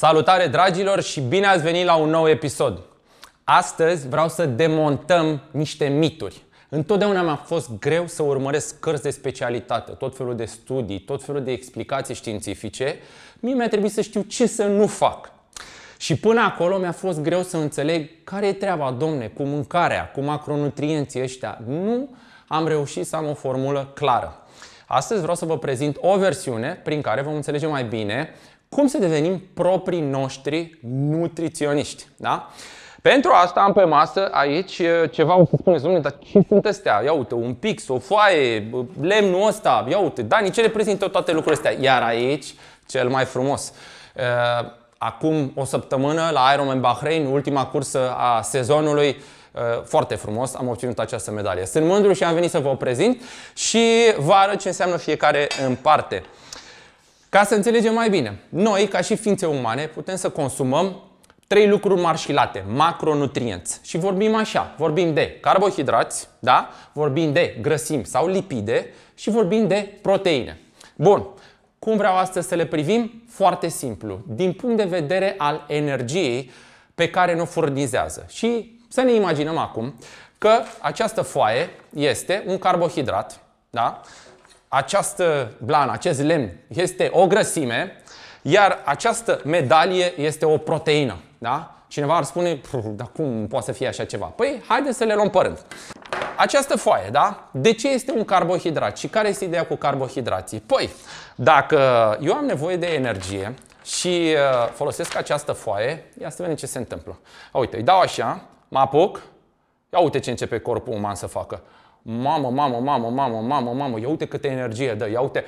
Salutare dragilor și bine ați venit la un nou episod! Astăzi vreau să demontăm niște mituri. Întotdeauna mi-a fost greu să urmăresc cărți de specialitate, tot felul de studii, tot felul de explicații științifice. Mie mi-a trebuit să știu ce să nu fac. Și până acolo mi-a fost greu să înțeleg care e treaba, domne, cu mâncarea, cu macronutrienții ăștia. Nu am reușit să am o formulă clară. Astăzi vreau să vă prezint o versiune prin care vom înțelege mai bine cum să devenim proprii noștri nutriționiști. Da? Pentru asta am pe masă aici ceva, o să spuneți, domnule, dar ce sunt astea? Ia uite, un pix, o foaie, lemnul ăsta, ia uite, Dani, ce reprezintă toate lucrurile astea? Iar aici, cel mai frumos, acum o săptămână la Ironman Bahrain, ultima cursă a sezonului, foarte frumos, am obținut această medalie. Sunt mândru și am venit să vă prezint și vă arăt ce înseamnă fiecare în parte. Ca să înțelegem mai bine, noi, ca și ființe umane, putem să consumăm trei lucruri marșilate, macronutrienți. Și vorbim așa, vorbim de carbohidrați, da? vorbim de grăsimi sau lipide și vorbim de proteine. Bun, cum vreau astăzi să le privim? Foarte simplu, din punct de vedere al energiei pe care ne furnizează. Și să ne imaginăm acum că această foaie este un carbohidrat, da? această blană, acest lemn, este o grăsime, iar această medalie este o proteină. Da? Cineva ar spune, dar cum poate să fie așa ceva? Păi, haideți să le luăm pe rând. Această foaie, da? De ce este un carbohidrat și care este ideea cu carbohidrații? Păi, dacă eu am nevoie de energie și uh, folosesc această foaie, ia să vedem ce se întâmplă. Uite, îi dau așa, mă apuc, ia uite ce începe corpul uman să facă mamă, mamă, mamă, mamă, mamă, mamă, ia uite câtă energie dă, ia uite,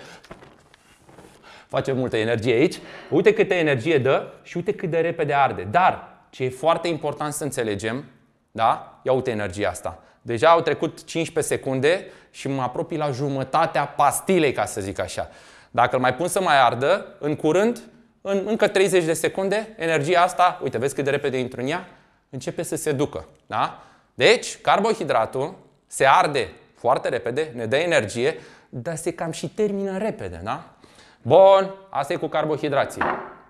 face multă energie aici, uite câtă energie dă și uite cât de repede arde. Dar ce e foarte important să înțelegem, da? Ia uite energia asta. Deja au trecut 15 secunde și mă apropii la jumătatea pastilei, ca să zic așa. Dacă îl mai pun să mai ardă, în curând, în încă 30 de secunde, energia asta, uite, vezi cât de repede intră în ea, începe să se ducă. Da? Deci, carbohidratul se arde foarte repede, ne dă energie, dar se cam și termină repede, da? Bun, asta e cu carbohidrații.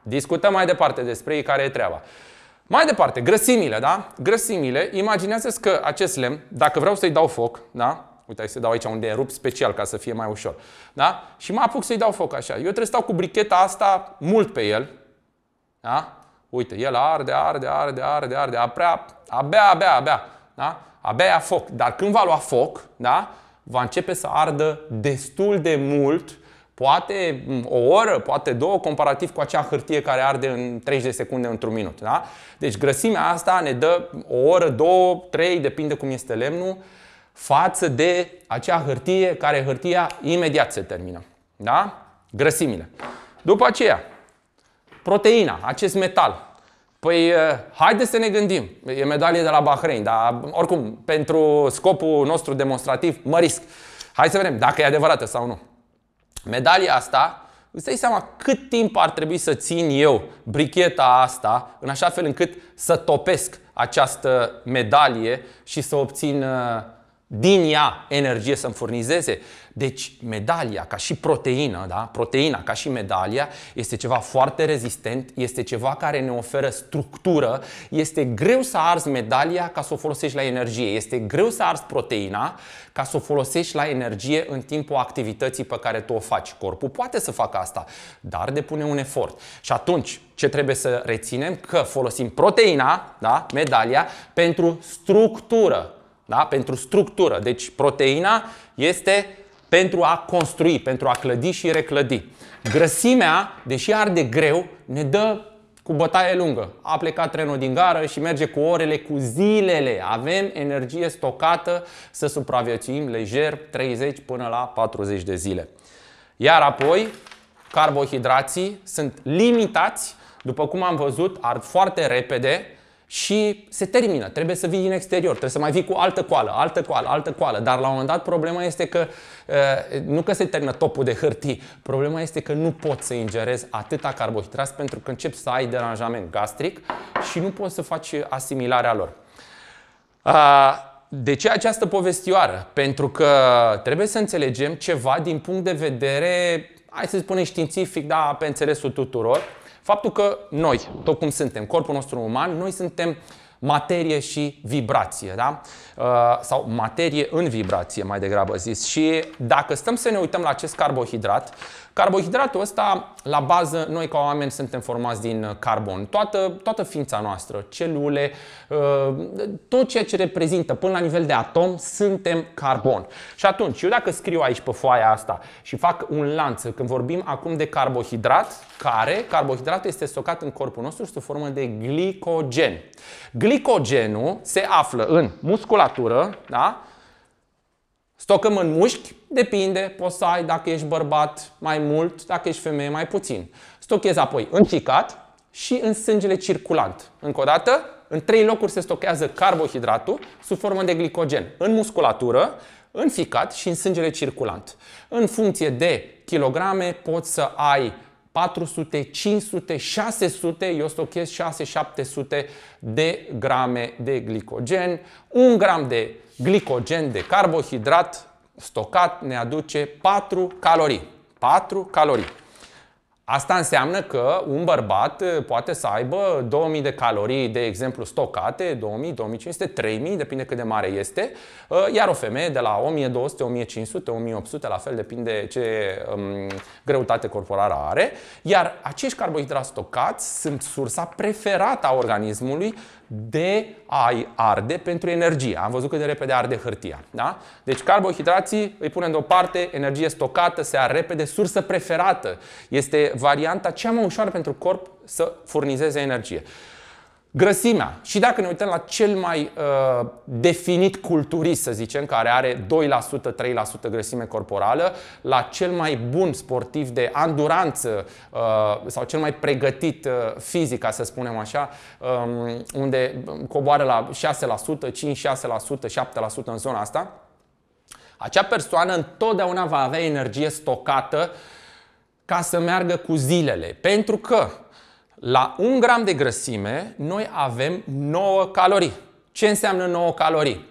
Discutăm mai departe despre ei care e treaba. Mai departe, grăsimile, da? Grăsimile, imaginează-ți că acest lemn, dacă vreau să-i dau foc, da? Uite, să dau aici e rup special ca să fie mai ușor. Da? Și mă apuc să-i dau foc așa. Eu trebuie să stau cu bricheta asta mult pe el. Da? Uite, el arde, arde, arde, arde, arde, abia, abia, abia. abia da? abia ia foc. Dar când va lua foc, da, va începe să ardă destul de mult, poate mm, o oră, poate două, comparativ cu acea hârtie care arde în 30 de secunde într-un minut. Da? Deci grăsimea asta ne dă o oră, două, trei, depinde cum este lemnul, față de acea hârtie care hârtia imediat se termină. Da? Grăsimile. După aceea, proteina, acest metal, Păi, eh, haideți să ne gândim. E medalie de la Bahrain, dar oricum, pentru scopul nostru demonstrativ, mă risc. Hai să vedem dacă e adevărată sau nu. Medalia asta, îți dai seama cât timp ar trebui să țin eu bricheta asta, în așa fel încât să topesc această medalie și să obțin eh, din ea energie să-mi furnizeze. Deci medalia ca și proteină, da? proteina ca și medalia este ceva foarte rezistent, este ceva care ne oferă structură, este greu să arzi medalia ca să o folosești la energie, este greu să arzi proteina ca să o folosești la energie în timpul activității pe care tu o faci. Corpul poate să facă asta, dar depune un efort. Și atunci, ce trebuie să reținem? Că folosim proteina, da? medalia, pentru structură. Da? Pentru structură. Deci proteina este pentru a construi, pentru a clădi și reclădi. Grăsimea, deși arde greu, ne dă cu bătaie lungă. A plecat trenul din gară și merge cu orele, cu zilele. Avem energie stocată să supraviețuim lejer 30 până la 40 de zile. Iar apoi, carbohidrații sunt limitați, după cum am văzut, ard foarte repede, și se termină. Trebuie să vii din exterior, trebuie să mai vii cu altă coală, altă coală, altă coală. Dar la un moment dat problema este că uh, nu că se termină topul de hârtii, problema este că nu poți să ingerezi atâta carbohidrați pentru că începi să ai deranjament gastric și nu poți să faci asimilarea lor. Uh, de ce această povestioară? Pentru că trebuie să înțelegem ceva din punct de vedere, hai să spunem științific, da, pe înțelesul tuturor, Faptul că noi, tot cum suntem, corpul nostru uman, noi suntem materie și vibrație, da? Uh, sau materie în vibrație, mai degrabă zis. Și dacă stăm să ne uităm la acest carbohidrat, carbohidratul ăsta, la bază, noi ca oameni suntem formați din carbon. Toată, toată ființa noastră, celule, uh, tot ceea ce reprezintă până la nivel de atom, suntem carbon. Și atunci, eu dacă scriu aici pe foaia asta și fac un lanț, când vorbim acum de carbohidrat, care, carbohidratul este stocat în corpul nostru sub formă de glicogen. Glicogenul se află în musculatură, da? Stocăm în mușchi, depinde, poți să ai dacă ești bărbat mai mult, dacă ești femeie mai puțin. Stochezi apoi în cicat și în sângele circulant. Încă o dată, în trei locuri se stochează carbohidratul sub formă de glicogen. În musculatură, în ficat și în sângele circulant. În funcție de kilograme poți să ai 400, 500, 600, eu stochez 6-700 de grame de glicogen. Un gram de glicogen de carbohidrat stocat ne aduce 4 calorii. 4 calorii. Asta înseamnă că un bărbat eh, poate să aibă 2000 de calorii, de exemplu, stocate, 2000, 2500, 3000, depinde cât de mare este, eh, iar o femeie de la 1200, 1500, 1800, la fel depinde eh, ce um, greutate corporală are, iar acești carbohidrați stocați sunt sursa preferată a organismului de a-i arde pentru energie. Am văzut cât de repede arde hârtia. Da? Deci carbohidrații îi punem deoparte, energie stocată, se ar repede, sursă preferată. Este varianta cea mai ușoară pentru corp să furnizeze energie. Grăsimea. Și dacă ne uităm la cel mai uh, definit culturist, să zicem, care are 2%, 3% grăsime corporală, la cel mai bun sportiv de anduranță uh, sau cel mai pregătit uh, fizic, ca să spunem așa, um, unde coboară la 6%, 5-6%, 7% în zona asta, acea persoană întotdeauna va avea energie stocată ca să meargă cu zilele. Pentru că la 1 gram de grăsime, noi avem 9 calorii. Ce înseamnă 9 calorii?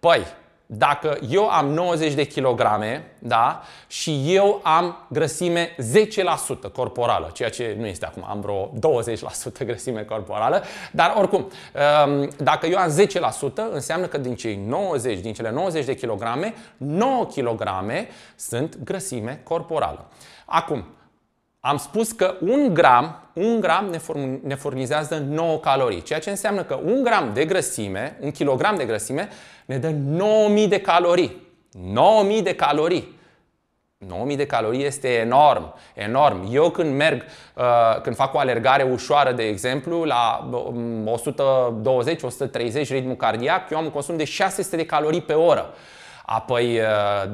Păi, dacă eu am 90 de kilograme da, și eu am grăsime 10% corporală, ceea ce nu este acum, am vreo 20% grăsime corporală, dar oricum, um, dacă eu am 10%, înseamnă că din cei 90, din cele 90 de kilograme, 9 kilograme sunt grăsime corporală. Acum, am spus că un gram, un gram ne, ne furnizează 9 calorii, ceea ce înseamnă că un gram de grăsime, un kilogram de grăsime, ne dă 9000 de calorii. 9000 de calorii. 9000 de calorii este enorm, enorm. Eu când merg, uh, când fac o alergare ușoară, de exemplu, la 120-130 um, ritmul cardiac, eu am un consum de 600 de calorii pe oră. Apoi, uh,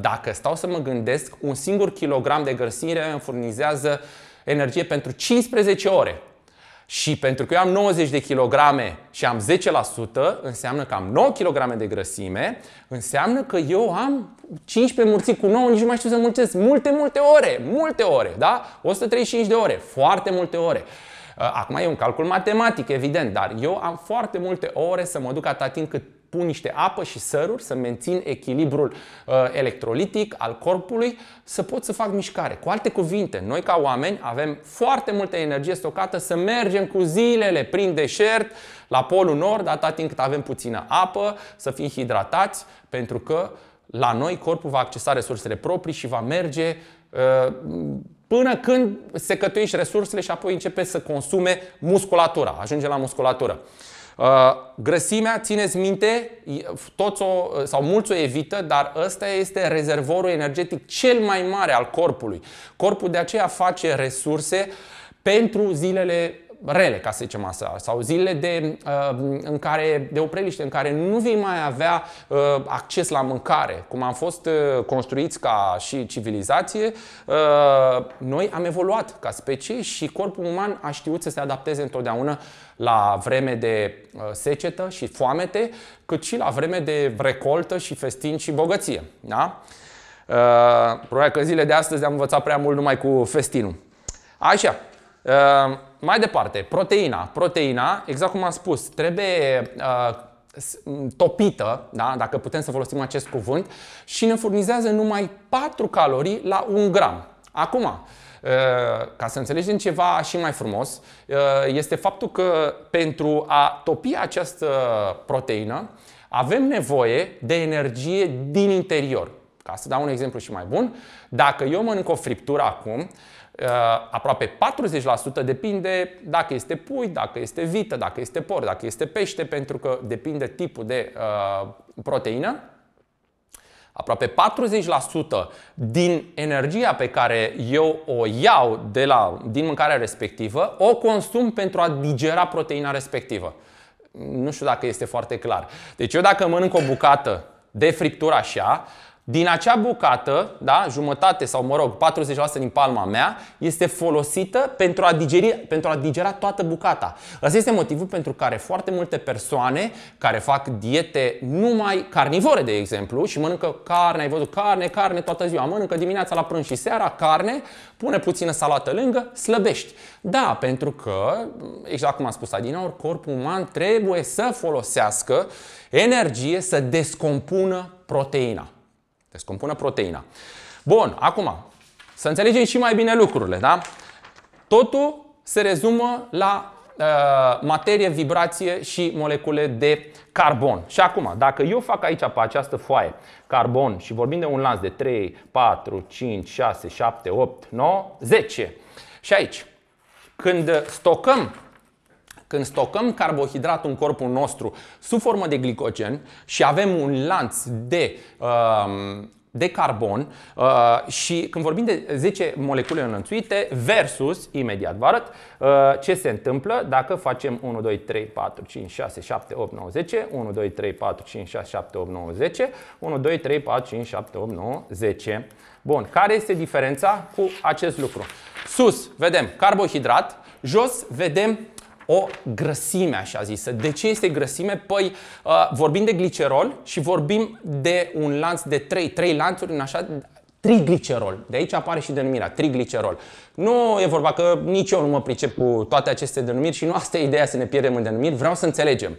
dacă stau să mă gândesc, un singur kilogram de grăsime îmi furnizează energie pentru 15 ore. Și pentru că eu am 90 de kilograme și am 10%, înseamnă că am 9 kg de grăsime, înseamnă că eu am 15 mulțit cu 9, nici nu mai știu să mulțesc, multe, multe ore, multe ore, da? 135 de ore, foarte multe ore. Uh, acum e un calcul matematic, evident, dar eu am foarte multe ore să mă duc atât timp cât pun niște apă și săruri, să mențin echilibrul uh, electrolitic al corpului, să pot să fac mișcare. Cu alte cuvinte, noi ca oameni avem foarte multă energie stocată să mergem cu zilele prin deșert, la polul nord, atâta timp cât avem puțină apă, să fim hidratați, pentru că la noi corpul va accesa resursele proprii și va merge uh, până când se cătuiești resursele și apoi începe să consume musculatura, ajunge la musculatură. Uh, grăsimea, țineți minte, toți o, uh, sau mulți o evită, dar ăsta este rezervorul energetic cel mai mare al corpului. Corpul de aceea face resurse pentru zilele rele, ca să zicem asta, sau zile de, uh, în care, de opreliște, în care nu vei mai avea uh, acces la mâncare, cum am fost uh, construiți ca și civilizație, noi am evoluat ca specie și corpul uman a știut să se adapteze întotdeauna la vreme de secetă și foamete, cât și la vreme de recoltă și festin și bogăție. Da? Probabil că zile de astăzi am învățat prea mult numai cu festinul. Așa. Mai departe, proteina. Proteina, exact cum am spus, trebuie uh, topită, da? dacă putem să folosim acest cuvânt, și ne furnizează numai 4 calorii la 1 gram. Acum, uh, ca să înțelegem ceva și mai frumos, uh, este faptul că pentru a topi această proteină avem nevoie de energie din interior. Ca să dau un exemplu și mai bun, dacă eu mănânc o friptură acum, Uh, aproape 40% depinde dacă este pui, dacă este vită, dacă este porc, dacă este pește, pentru că depinde tipul de uh, proteină. Aproape 40% din energia pe care eu o iau de la, din mâncarea respectivă, o consum pentru a digera proteina respectivă. Nu știu dacă este foarte clar. Deci eu dacă mănânc o bucată de friptură așa, din acea bucată, da, jumătate sau mă rog, 40% din palma mea este folosită pentru a, digeri, pentru a digera toată bucata. Asta este motivul pentru care foarte multe persoane care fac diete numai carnivore, de exemplu, și mănâncă carne, ai văzut, carne, carne toată ziua, mănâncă dimineața la prânz și seara carne, pune puțină salată lângă, slăbești. Da, pentru că, exact cum am spus adineaori, corpul uman trebuie să folosească energie să descompună proteina. Descompună proteina. Bun, acum, să înțelegem și mai bine lucrurile, da? Totul se rezumă la uh, materie, vibrație și molecule de carbon. Și acum, dacă eu fac aici pe această foaie carbon și vorbim de un lanț de 3, 4, 5, 6, 7, 8, 9, 10. Și aici, când stocăm când stocăm carbohidratul în corpul nostru sub formă de glicogen și avem un lanț de um, de carbon uh, și când vorbim de 10 molecule înlănțuite versus, imediat vă arăt, uh, ce se întâmplă dacă facem 1, 2, 3, 4, 5, 6, 7, 8, 9, 10, 1, 2, 3, 4, 5, 6, 7, 8, 9, 10, 1, 2, 3, 4, 5, 7, 8, 9, 10. Bun, care este diferența cu acest lucru? Sus vedem carbohidrat, jos vedem o grăsime, așa zisă. De ce este grăsime? Păi uh, vorbim de glicerol și vorbim de un lanț de 3, 3 lanțuri în așa triglicerol. De aici apare și denumirea, triglicerol. Nu e vorba că nici eu nu mă pricep cu toate aceste denumiri și nu asta e ideea să ne pierdem în denumiri, vreau să înțelegem.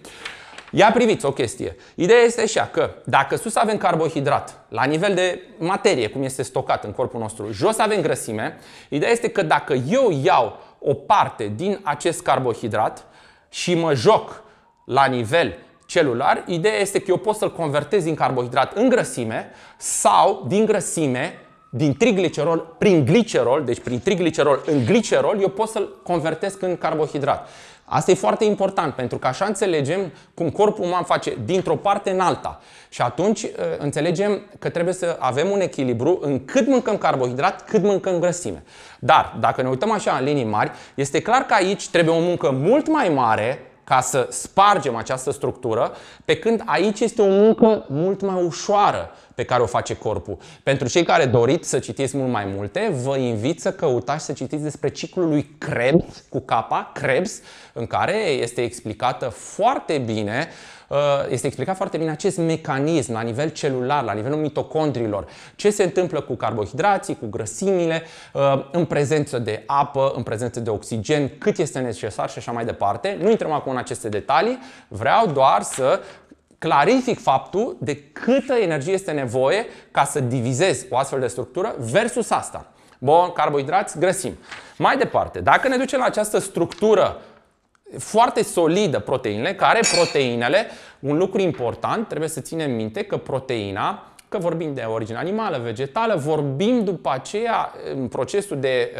Ia priviți o chestie. Ideea este așa că dacă sus avem carbohidrat la nivel de materie, cum este stocat în corpul nostru, jos avem grăsime, ideea este că dacă eu iau o parte din acest carbohidrat și mă joc la nivel celular, ideea este că eu pot să-l convertez din carbohidrat în grăsime sau din grăsime, din triglicerol, prin glicerol, deci prin triglicerol în glicerol, eu pot să-l convertesc în carbohidrat. Asta e foarte important, pentru că așa înțelegem cum corpul uman face dintr-o parte în alta. Și atunci uh, înțelegem că trebuie să avem un echilibru în cât mâncăm carbohidrat, cât mâncăm grăsime. Dar, dacă ne uităm așa în linii mari, este clar că aici trebuie o muncă mult mai mare ca să spargem această structură, pe când aici este o muncă mult mai ușoară pe care o face corpul. Pentru cei care doriți să citiți mult mai multe, vă invit să căutați să citiți despre ciclul lui Krebs, cu capa, Krebs, în care este explicată foarte bine uh, este explicat foarte bine acest mecanism la nivel celular, la nivelul mitocondriilor, ce se întâmplă cu carbohidrații, cu grăsimile, uh, în prezență de apă, în prezență de oxigen, cât este necesar și așa mai departe. Nu intrăm acum în aceste detalii, vreau doar să clarific faptul de câtă energie este nevoie ca să divizezi o astfel de structură versus asta. Bun, carbohidrați, grăsimi. Mai departe, dacă ne ducem la această structură foarte solidă proteinele, care proteinele, un lucru important, trebuie să ținem minte că proteina, că vorbim de origine animală, vegetală, vorbim după aceea în procesul de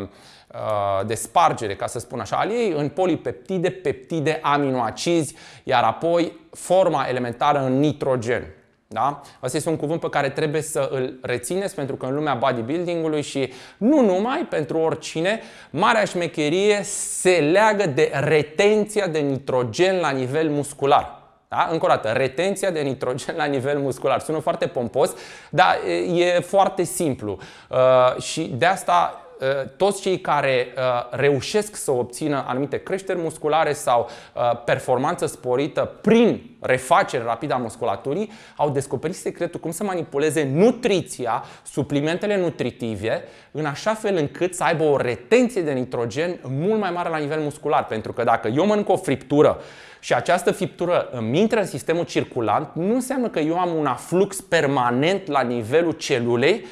uh, Uh, de spargere, ca să spun așa, al ei în polipeptide, peptide, aminoacizi, iar apoi forma elementară în nitrogen. Da? Asta este un cuvânt pe care trebuie să îl rețineți pentru că în lumea bodybuildingului și nu numai pentru oricine, marea șmecherie se leagă de retenția de nitrogen la nivel muscular. Da? Încă o dată, retenția de nitrogen la nivel muscular. Sună foarte pompos, dar e foarte simplu. Uh, și de asta Uh, toți cei care uh, reușesc să obțină anumite creșteri musculare sau uh, performanță sporită prin refacere rapidă a musculaturii, au descoperit secretul cum să manipuleze nutriția, suplimentele nutritive, în așa fel încât să aibă o retenție de nitrogen mult mai mare la nivel muscular. Pentru că dacă eu mănânc o friptură și această friptură îmi intră în sistemul circulant, nu înseamnă că eu am un aflux permanent la nivelul celulei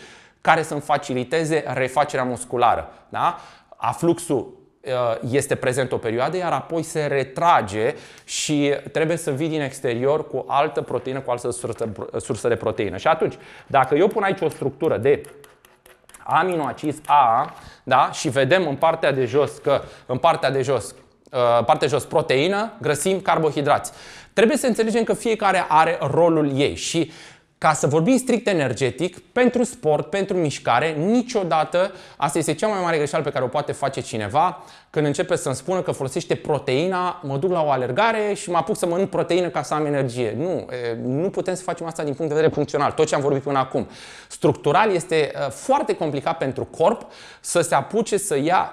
care să-mi faciliteze refacerea musculară. Da? Afluxul uh, este prezent o perioadă, iar apoi se retrage și trebuie să vii din exterior cu altă proteină, cu altă sursă, de proteină. Și atunci, dacă eu pun aici o structură de aminoacizi A, da, și vedem în partea de jos că în partea de jos uh, partea jos proteină, grăsimi, carbohidrați. Trebuie să înțelegem că fiecare are rolul ei și ca să vorbim strict energetic, pentru sport, pentru mișcare, niciodată, asta este cea mai mare greșeală pe care o poate face cineva, când începe să-mi spună că folosește proteina, mă duc la o alergare și mă apuc să mănânc proteină ca să am energie. Nu, nu putem să facem asta din punct de vedere funcțional, tot ce am vorbit până acum. Structural este foarte complicat pentru corp să se apuce să ia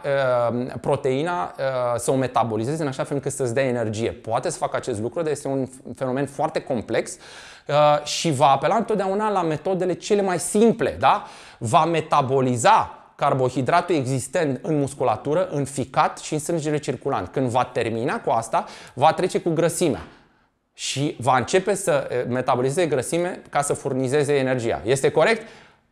proteina, să o metabolizeze în așa fel încât să-ți dea energie. Poate să facă acest lucru, dar este un fenomen foarte complex și va apela întotdeauna la metodele cele mai simple, da? Va metaboliza carbohidratul existent în musculatură, în ficat și în sângele circulant. Când va termina cu asta, va trece cu grăsimea și va începe să eh, metabolizeze grăsime ca să furnizeze energia. Este corect?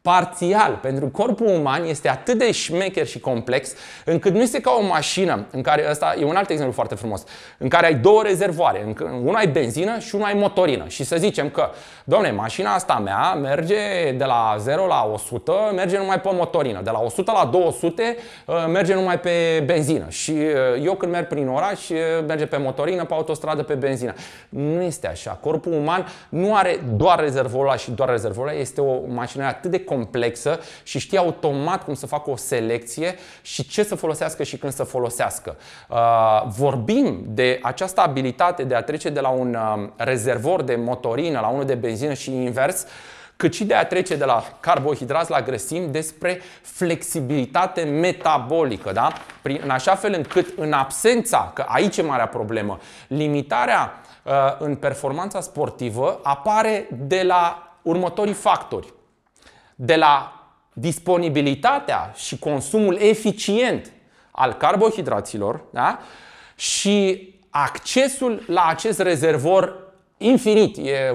parțial, pentru că corpul uman este atât de șmecher și complex, încât nu este ca o mașină, în care asta e un alt exemplu foarte frumos, în care ai două rezervoare, una ai benzină și una ai motorină. Și să zicem că, doamne, mașina asta mea merge de la 0 la 100, merge numai pe motorină, de la 100 la 200 uh, merge numai pe benzină. Și uh, eu când merg prin oraș, uh, merge pe motorină, pe autostradă, pe benzină. Nu este așa. Corpul uman nu are doar rezervorul și doar rezervorul, este o mașină atât de complexă și știe automat cum să facă o selecție și ce să folosească și când să folosească. Uh, vorbim de această abilitate de a trece de la un um, rezervor de motorină la unul de benzină și invers, cât și de a trece de la carbohidrați la grăsimi despre flexibilitate metabolică, da? Prin, în așa fel încât în absența, că aici e marea problemă, limitarea uh, în performanța sportivă apare de la următorii factori de la disponibilitatea și consumul eficient al carbohidraților da? și accesul la acest rezervor infinit. E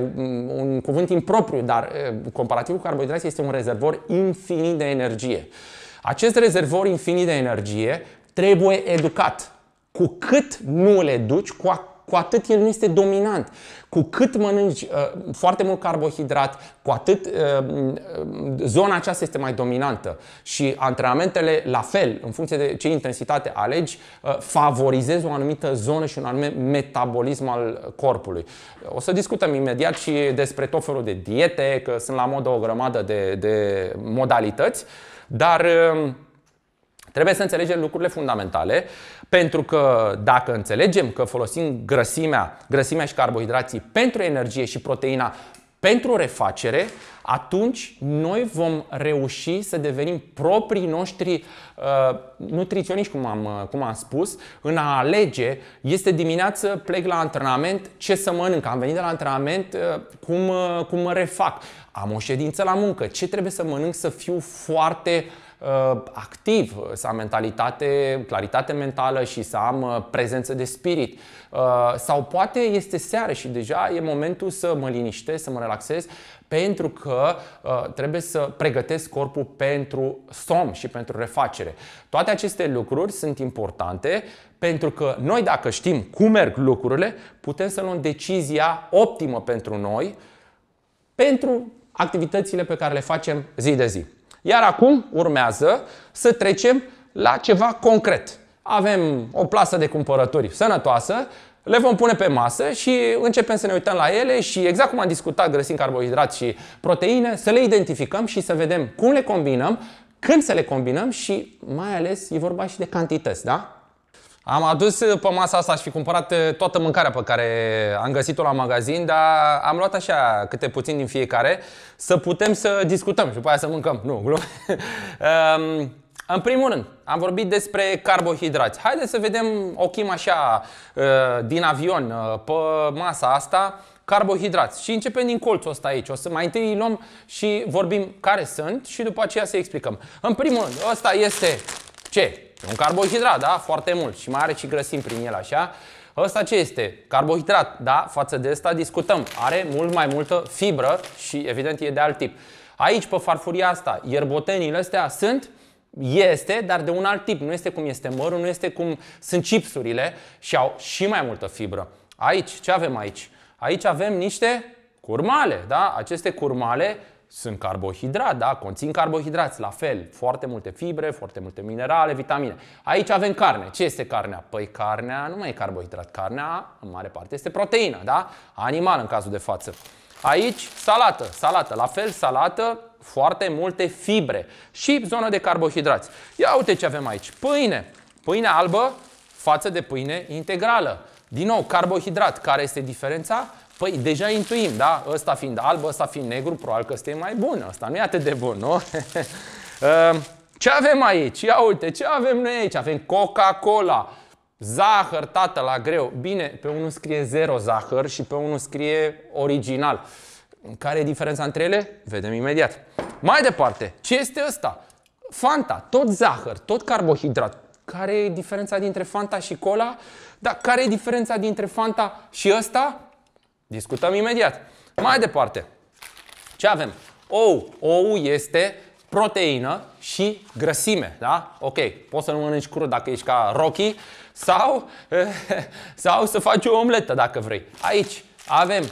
un cuvânt impropriu, dar comparativ cu carbohidrații este un rezervor infinit de energie. Acest rezervor infinit de energie trebuie educat. Cu cât nu le duci, cu cu atât el nu este dominant. Cu cât mănânci uh, foarte mult carbohidrat, cu atât uh, zona aceasta este mai dominantă. Și antrenamentele, la fel, în funcție de ce intensitate alegi, uh, favorizezi o anumită zonă și un anumit metabolism al corpului. O să discutăm imediat și despre tot felul de diete, că sunt la modă o grămadă de, de modalități, dar uh, Trebuie să înțelegem lucrurile fundamentale, pentru că dacă înțelegem că folosim grăsimea, grăsimea și carbohidrații pentru energie și proteina pentru refacere, atunci noi vom reuși să devenim proprii noștri uh, nutriționiști, cum am, uh, cum am spus, în a alege. Este dimineață, plec la antrenament, ce să mănânc? Am venit de la antrenament, uh, cum, uh, cum mă refac? Am o ședință la muncă, ce trebuie să mănânc să fiu foarte uh, Uh, activ, să am mentalitate, claritate mentală și să am uh, prezență de spirit. Uh, sau poate este seară și deja e momentul să mă liniștesc, să mă relaxez, pentru că uh, trebuie să pregătesc corpul pentru somn și pentru refacere. Toate aceste lucruri sunt importante pentru că noi dacă știm cum merg lucrurile, putem să luăm decizia optimă pentru noi, pentru activitățile pe care le facem zi de zi. Iar acum urmează să trecem la ceva concret. Avem o plasă de cumpărături sănătoasă, le vom pune pe masă și începem să ne uităm la ele și exact cum am discutat grăsimi, carbohidrați și proteine, să le identificăm și să vedem cum le combinăm, când să le combinăm și mai ales e vorba și de cantități, da? Am adus uh, pe masa asta aș fi cumpărat uh, toată mâncarea pe care am găsit-o la magazin, dar am luat așa câte puțin din fiecare să putem să discutăm și după aia să mâncăm. Nu, glum. În primul rând, am vorbit despre carbohidrați. Haideți să vedem o chimă așa uh, din avion pe masa asta, carbohidrați. Și începem din colțul ăsta aici. O să mai întâi îi luăm și vorbim care sunt și după aceea să explicăm. În primul rând, ăsta este ce? E un carbohidrat, da? Foarte mult. Și mai are și grăsimi prin el, așa. Ăsta ce este? Carbohidrat, da? Față de ăsta discutăm. Are mult mai multă fibră și evident e de alt tip. Aici, pe farfuria asta, ierbotenile astea sunt este, dar de un alt tip. Nu este cum este mărul, nu este cum sunt chipsurile și au și mai multă fibră. Aici, ce avem aici? Aici avem niște curmale, da? Aceste curmale sunt carbohidrat, da? conțin carbohidrați, la fel, foarte multe fibre, foarte multe minerale, vitamine. Aici avem carne. Ce este carnea? Păi carnea nu mai e carbohidrat, carnea în mare parte este proteină, da? animal în cazul de față. Aici salată, salată, la fel salată, foarte multe fibre și zonă de carbohidrați. Ia uite ce avem aici, pâine, pâine albă față de pâine integrală. Din nou, carbohidrat, care este diferența? Păi deja intuim, da? Ăsta fiind alb, ăsta fiind negru, probabil că ăsta e mai bun. Ăsta nu e atât de bun, nu? Uh, ce avem aici? Ia uite, ce avem noi aici? Avem Coca-Cola, zahăr, tată, la greu. Bine, pe unul scrie zero zahăr și pe unul scrie original. Care e diferența între ele? Vedem imediat. Mai departe, ce este ăsta? Fanta, tot zahăr, tot carbohidrat. Care e diferența dintre Fanta și cola? Dar care e diferența dintre Fanta și ăsta? Discutăm imediat. Mai departe, ce avem? Ou. Ou este proteină și grăsime, da? Ok, poți să nu mănânci crud dacă ești ca Rocky sau, sau să faci o omletă dacă vrei. Aici avem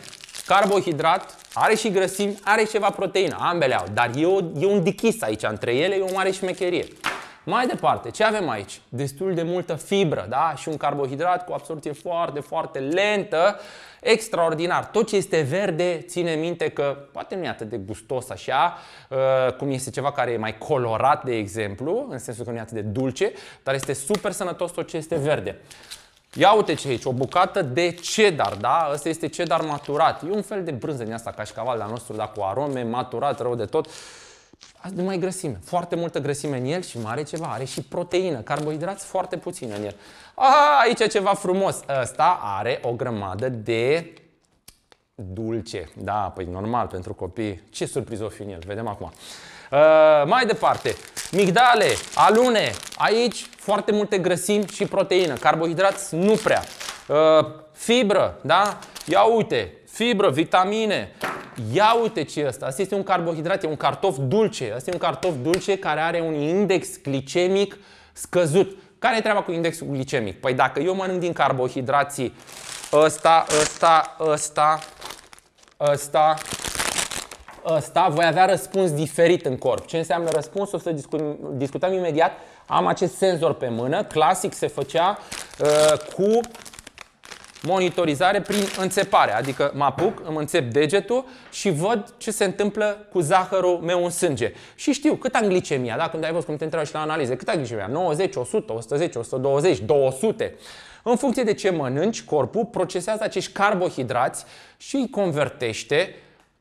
carbohidrat, are și grăsimi, are ceva proteină, ambele au, dar e, o, e un dichis aici între ele, e o mare șmecherie. Mai departe, ce avem aici? Destul de multă fibră, da? Și un carbohidrat cu absorție foarte, foarte lentă, extraordinar. Tot ce este verde, ține minte că poate nu e atât de gustos așa, uh, cum este ceva care e mai colorat, de exemplu, în sensul că nu e atât de dulce, dar este super sănătos tot ce este verde. Ia uite ce aici, o bucată de cedar, da? Asta este cedar maturat. E un fel de brânză din asta cașcaval la nostru, dar cu arome, maturat, rău de tot. Azi mai grăsime, foarte multă grăsime în el și mai are ceva, are și proteină, carbohidrați foarte puțin în el. A, aici e ceva frumos. Ăsta are o grămadă de dulce. Da, păi normal pentru copii. Ce surpriză o fi în el, vedem acum. Uh, mai departe, migdale, alune, aici foarte multe grăsimi și proteină, carbohidrați nu prea. Uh, fibră, da? Ia uite, fibră, vitamine. Ia uite ce e asta. Asta este un carbohidrat, e un cartof dulce. Asta este un cartof dulce care are un index glicemic scăzut. Care e treaba cu indexul glicemic? Păi dacă eu mănânc din carbohidrații ăsta, ăsta, ăsta, ăsta, ăsta, voi avea răspuns diferit în corp. Ce înseamnă răspuns? O să discu discutăm imediat. Am acest senzor pe mână, clasic se făcea uh, cu Monitorizare prin înțepare, adică mă apuc, îmi înțep degetul și văd ce se întâmplă cu zahărul meu în sânge. Și știu cât am glicemia, da? când ai văzut cum te întreabă și la analize, cât am glicemia? 90, 100, 110, 120, 200. În funcție de ce mănânci, corpul procesează acești carbohidrați și îi convertește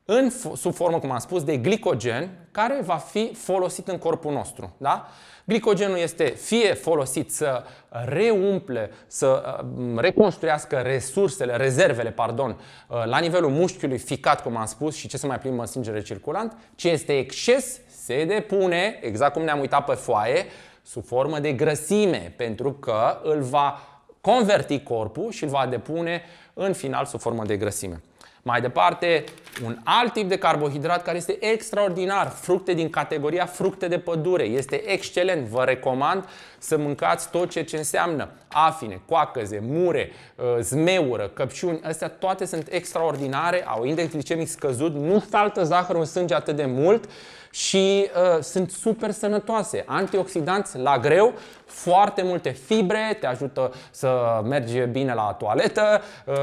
în, sub formă, cum am spus, de glicogen, care va fi folosit în corpul nostru. Da? Glicogenul este fie folosit să reumple, să uh, reconstruiască resursele, rezervele, pardon, uh, la nivelul mușchiului ficat, cum am spus, și ce să mai plimbă în sângele circulant, ce este exces se depune, exact cum ne-am uitat pe foaie, sub formă de grăsime, pentru că îl va converti corpul și îl va depune în final sub formă de grăsime. Mai departe, un alt tip de carbohidrat care este extraordinar, fructe din categoria fructe de pădure. Este excelent, vă recomand să mâncați tot ce, ce înseamnă afine, coacăze, mure, uh, zmeură, căpșuni. Astea toate sunt extraordinare, au index glicemic scăzut, nu saltă zahărul în sânge atât de mult și uh, sunt super sănătoase. Antioxidanți la greu, foarte multe fibre, te ajută să mergi bine la toaletă, uh,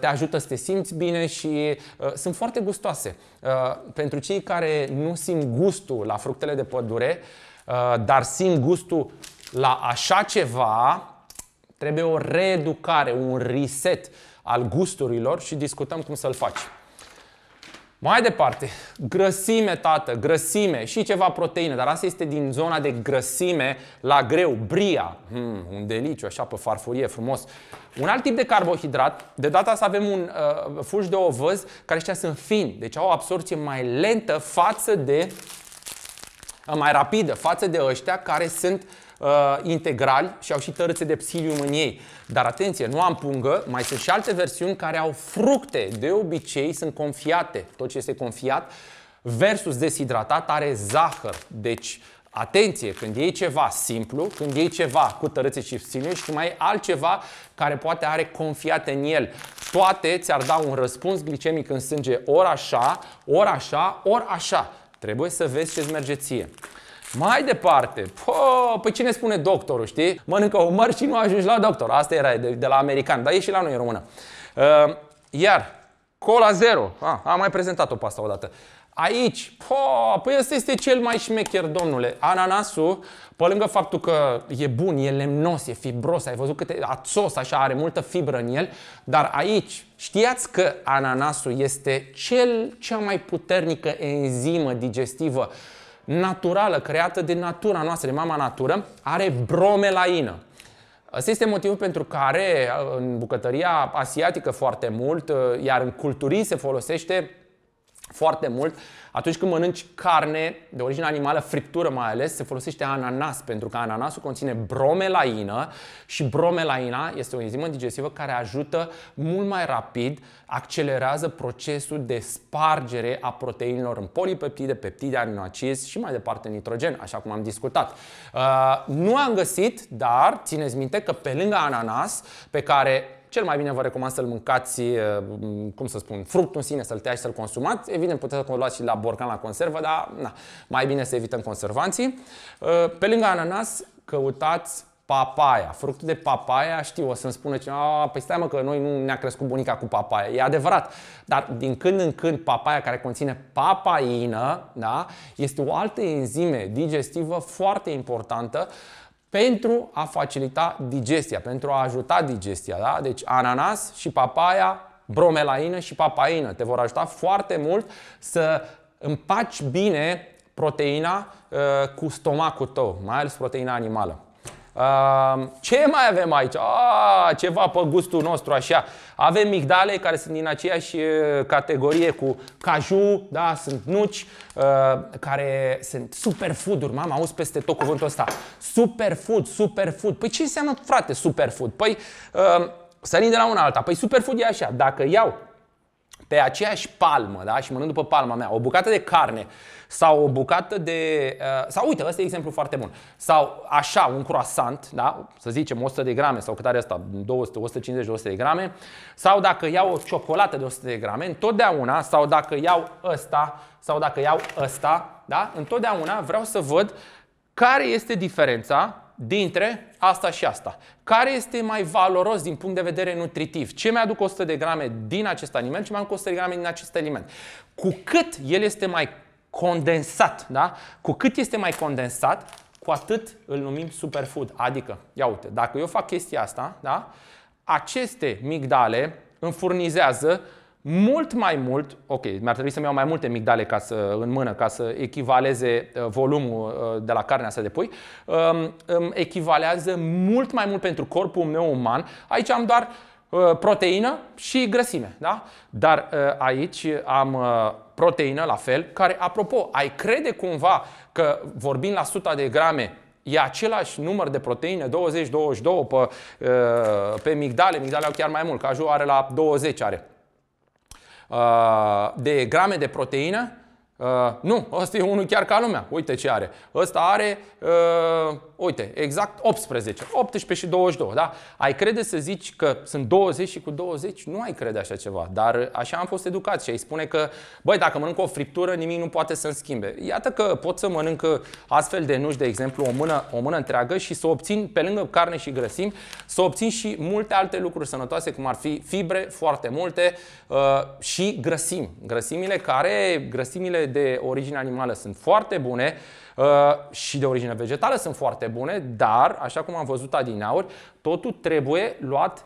te ajută să te simți bine și uh, sunt foarte gustoase. Uh, pentru cei care nu simt gustul la fructele de pădure, uh, dar simt gustul la așa ceva, trebuie o reeducare, un reset al gusturilor și discutăm cum să-l faci. Mai departe, grăsime, tată, grăsime și ceva proteine, dar asta este din zona de grăsime la greu, bria, hmm, un deliciu așa pe farfurie, frumos. Un alt tip de carbohidrat, de data asta avem un uh, fulgi de ovăz, care ăștia sunt fini, deci au o absorție mai lentă față de, uh, mai rapidă față de ăștia care sunt uh, uh, integrali și au și tărâțe de psilium în ei. Dar atenție, nu am pungă, mai sunt și alte versiuni care au fructe. De obicei sunt confiate, tot ce este confiat versus deshidratat are zahăr. Deci Atenție, când iei ceva simplu, când iei ceva cu tărâțe și psiliu și mai ai altceva care poate are confiat în el. Toate ți-ar da un răspuns glicemic în sânge ori așa, ori așa, ori așa. Trebuie să vezi ce-ți merge ție. Mai departe, pă, păi cine spune doctorul, știi? Mănâncă o măr și nu ajungi la doctor. Asta era de, de la american, dar e și la noi în română. Uh, iar, cola zero. Ah, am mai prezentat-o pe asta odată. Aici, po, păi ăsta este cel mai șmecher, domnule. Ananasul, pe lângă faptul că e bun, e lemnos, e fibros, ai văzut câte ațos, așa, are multă fibră în el, dar aici știați că ananasul este cel, cea mai puternică enzimă digestivă naturală, creată de natura noastră, de mama natură, are bromelaină. Asta este motivul pentru care în bucătăria asiatică foarte mult, iar în culturii se folosește foarte mult atunci când mănânci carne de origine animală, friptură mai ales, se folosește ananas, pentru că ananasul conține bromelaină și bromelaina este o enzimă digestivă care ajută mult mai rapid, accelerează procesul de spargere a proteinelor în polipeptide, peptide, aminoacizi și mai departe nitrogen, așa cum am discutat. Uh, nu am găsit, dar țineți minte că pe lângă ananas, pe care cel mai bine vă recomand să-l mâncați, uh, cum să spun, fructul în sine, să-l tăiați, să-l consumați. Evident, puteți să luați și la borcan, la conservă, dar na, mai bine să evităm conservanții. Uh, pe lângă ananas, căutați papaya, fructul de papaya, știu, o să-mi spună cineva, păi stai mă că noi nu ne-a crescut bunica cu papaya, e adevărat, dar din când în când papaya care conține papaină, da, este o altă enzime digestivă foarte importantă pentru a facilita digestia, pentru a ajuta digestia. Da? Deci ananas și papaya, bromelaină și papaină te vor ajuta foarte mult să împaci bine proteina uh, cu stomacul tău, mai ales proteina animală. Ce mai avem aici? A, ceva pe gustul nostru așa. Avem migdale care sunt din aceeași categorie cu caju, da, sunt nuci, care sunt superfood-uri. Mama, auzit peste tot cuvântul ăsta. Superfood, superfood. Păi ce înseamnă, frate, superfood? Păi, sărim de la una alta. Păi superfood e așa, dacă iau pe aceeași palmă, da? și mănânc după palma mea, o bucată de carne sau o bucată de... Uh, sau uite, ăsta e exemplu foarte bun. Sau așa, un croissant, da? să zicem 100 de grame sau cât are asta, 200, 150, 200 de grame. Sau dacă iau o ciocolată de 100 de grame, întotdeauna, sau dacă iau ăsta, sau dacă iau ăsta, da? întotdeauna vreau să văd care este diferența dintre asta și asta. Care este mai valoros din punct de vedere nutritiv? Ce mi-aduc 100 de grame din acest aliment, ce mi-aduc 100 de grame din acest aliment? Cu cât el este mai condensat, da? cu cât este mai condensat, cu atât îl numim superfood. Adică, ia uite, dacă eu fac chestia asta, da? aceste migdale îmi furnizează mult mai mult, ok, mi-ar trebui să-mi iau mai multe migdale ca să, în mână ca să echivaleze uh, volumul uh, de la carnea asta de pui, um, îmi echivalează mult mai mult pentru corpul meu uman. Aici am doar uh, proteină și grăsime, da? Dar aici am proteină la fel, care, apropo, ai crede cumva că vorbind la 100 de grame e același număr de proteine, 20-22 pe, pe migdale, migdale au chiar mai mult, ca are la 20 are. Uh, de grame de proteină Uh, nu, ăsta e unul chiar ca lumea. Uite ce are. Ăsta are, uh, uite, exact 18. 18 și 22, da? Ai crede să zici că sunt 20 și cu 20? Nu ai crede așa ceva. Dar așa am fost educați și ai spune că, băi, dacă mănânc o friptură, nimic nu poate să-mi schimbe. Iată că pot să mănânc astfel de nuși, de exemplu, o mână, o mână întreagă și să obțin, pe lângă carne și grăsimi, să obțin și multe alte lucruri sănătoase, cum ar fi fibre foarte multe uh, și grăsimi. Grăsimile care, grăsimile de origine animală sunt foarte bune uh, și de origine vegetală sunt foarte bune, dar, așa cum am văzut adinauri, totul trebuie luat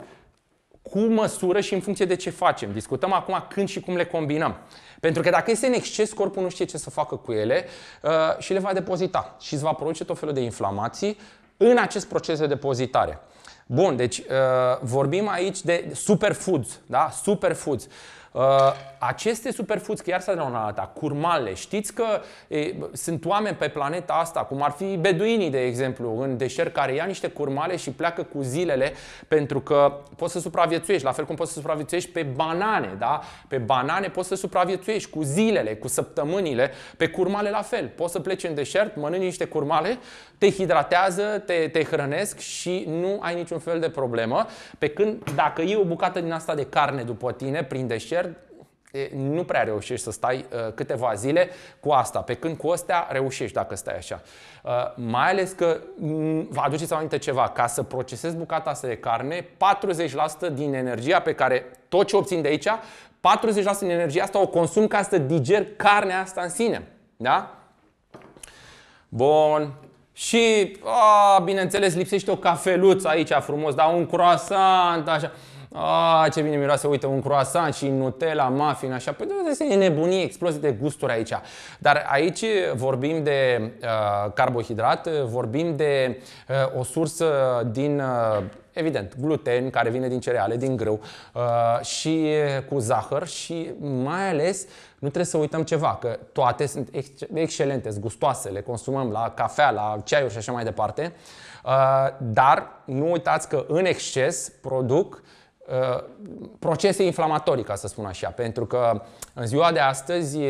cu măsură și în funcție de ce facem. Discutăm acum când și cum le combinăm. Pentru că dacă este în exces, corpul nu știe ce să facă cu ele uh, și le va depozita și îți va produce tot felul de inflamații în acest proces de depozitare. Bun, deci uh, vorbim aici de superfoods, da? Superfoods. Uh, aceste superfoods, chiar să un alta, curmale, știți că e, sunt oameni pe planeta asta, cum ar fi beduinii, de exemplu, în deșert, care ia niște curmale și pleacă cu zilele pentru că poți să supraviețuiești, la fel cum poți să supraviețuiești pe banane, da? Pe banane poți să supraviețuiești cu zilele, cu săptămânile, pe curmale la fel. Poți să pleci în deșert, mănânci niște curmale, te hidratează, te, te hrănesc și nu ai niciun fel de problemă. Pe când dacă iei o bucată din asta de carne după tine prin deșert, nu prea reușești să stai uh, câteva zile cu asta, pe când cu astea reușești dacă stai așa. Uh, mai ales că, mm, vă aduceți aminte ceva, ca să procesezi bucata asta de carne, 40% din energia pe care tot ce obțin de aici, 40% din energia asta o consum ca să diger carnea asta în sine. Da? Bun. Și, a, bineînțeles, lipsește o cafeluță aici frumos, da? un croissant, așa a, ah, ce bine miroase, uite, un croissant și Nutella, muffin, așa. Păi de e nebunie, explozie de gusturi aici. Dar aici vorbim de uh, carbohidrat, vorbim de uh, o sursă din uh, evident, gluten care vine din cereale, din grâu uh, și cu zahăr și mai ales nu trebuie să uităm ceva, că toate sunt excelente, gustoase, le consumăm la cafea, la ceaiuri și așa mai departe, uh, dar nu uitați că în exces produc Uh, procese inflamatorii, ca să spun așa, pentru că în ziua de astăzi uh,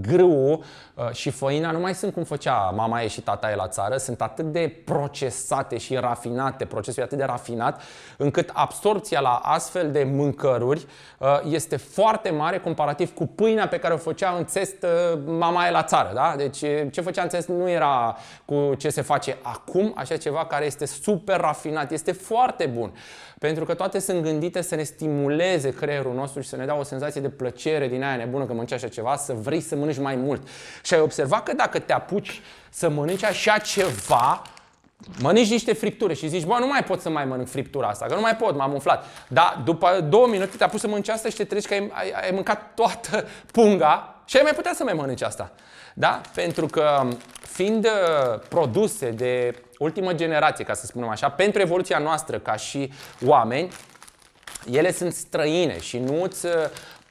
grâul Uh, și făina nu mai sunt cum făcea mama e și tata e la țară, sunt atât de procesate și rafinate, procesul e atât de rafinat, încât absorpția la astfel de mâncăruri uh, este foarte mare comparativ cu pâinea pe care o făcea în țest uh, mama e la țară. Da? Deci ce făcea în țest nu era cu ce se face acum, așa ceva care este super rafinat, este foarte bun. Pentru că toate sunt gândite să ne stimuleze creierul nostru și să ne dea o senzație de plăcere din aia nebună că mănânci așa ceva, să vrei să mănânci mai mult. Și ai observat că dacă te apuci să mănânci așa ceva, mănânci niște fripturi și zici, bă, nu mai pot să mai mănânc friptura asta, că nu mai pot, m-am umflat. Dar după două minute te-a pus să mănânci asta și te treci că ai, ai, ai mâncat toată punga și ai mai putea să mai mănânci asta. Da? Pentru că fiind uh, produse de ultimă generație, ca să spunem așa, pentru evoluția noastră ca și oameni, ele sunt străine și nu îți uh,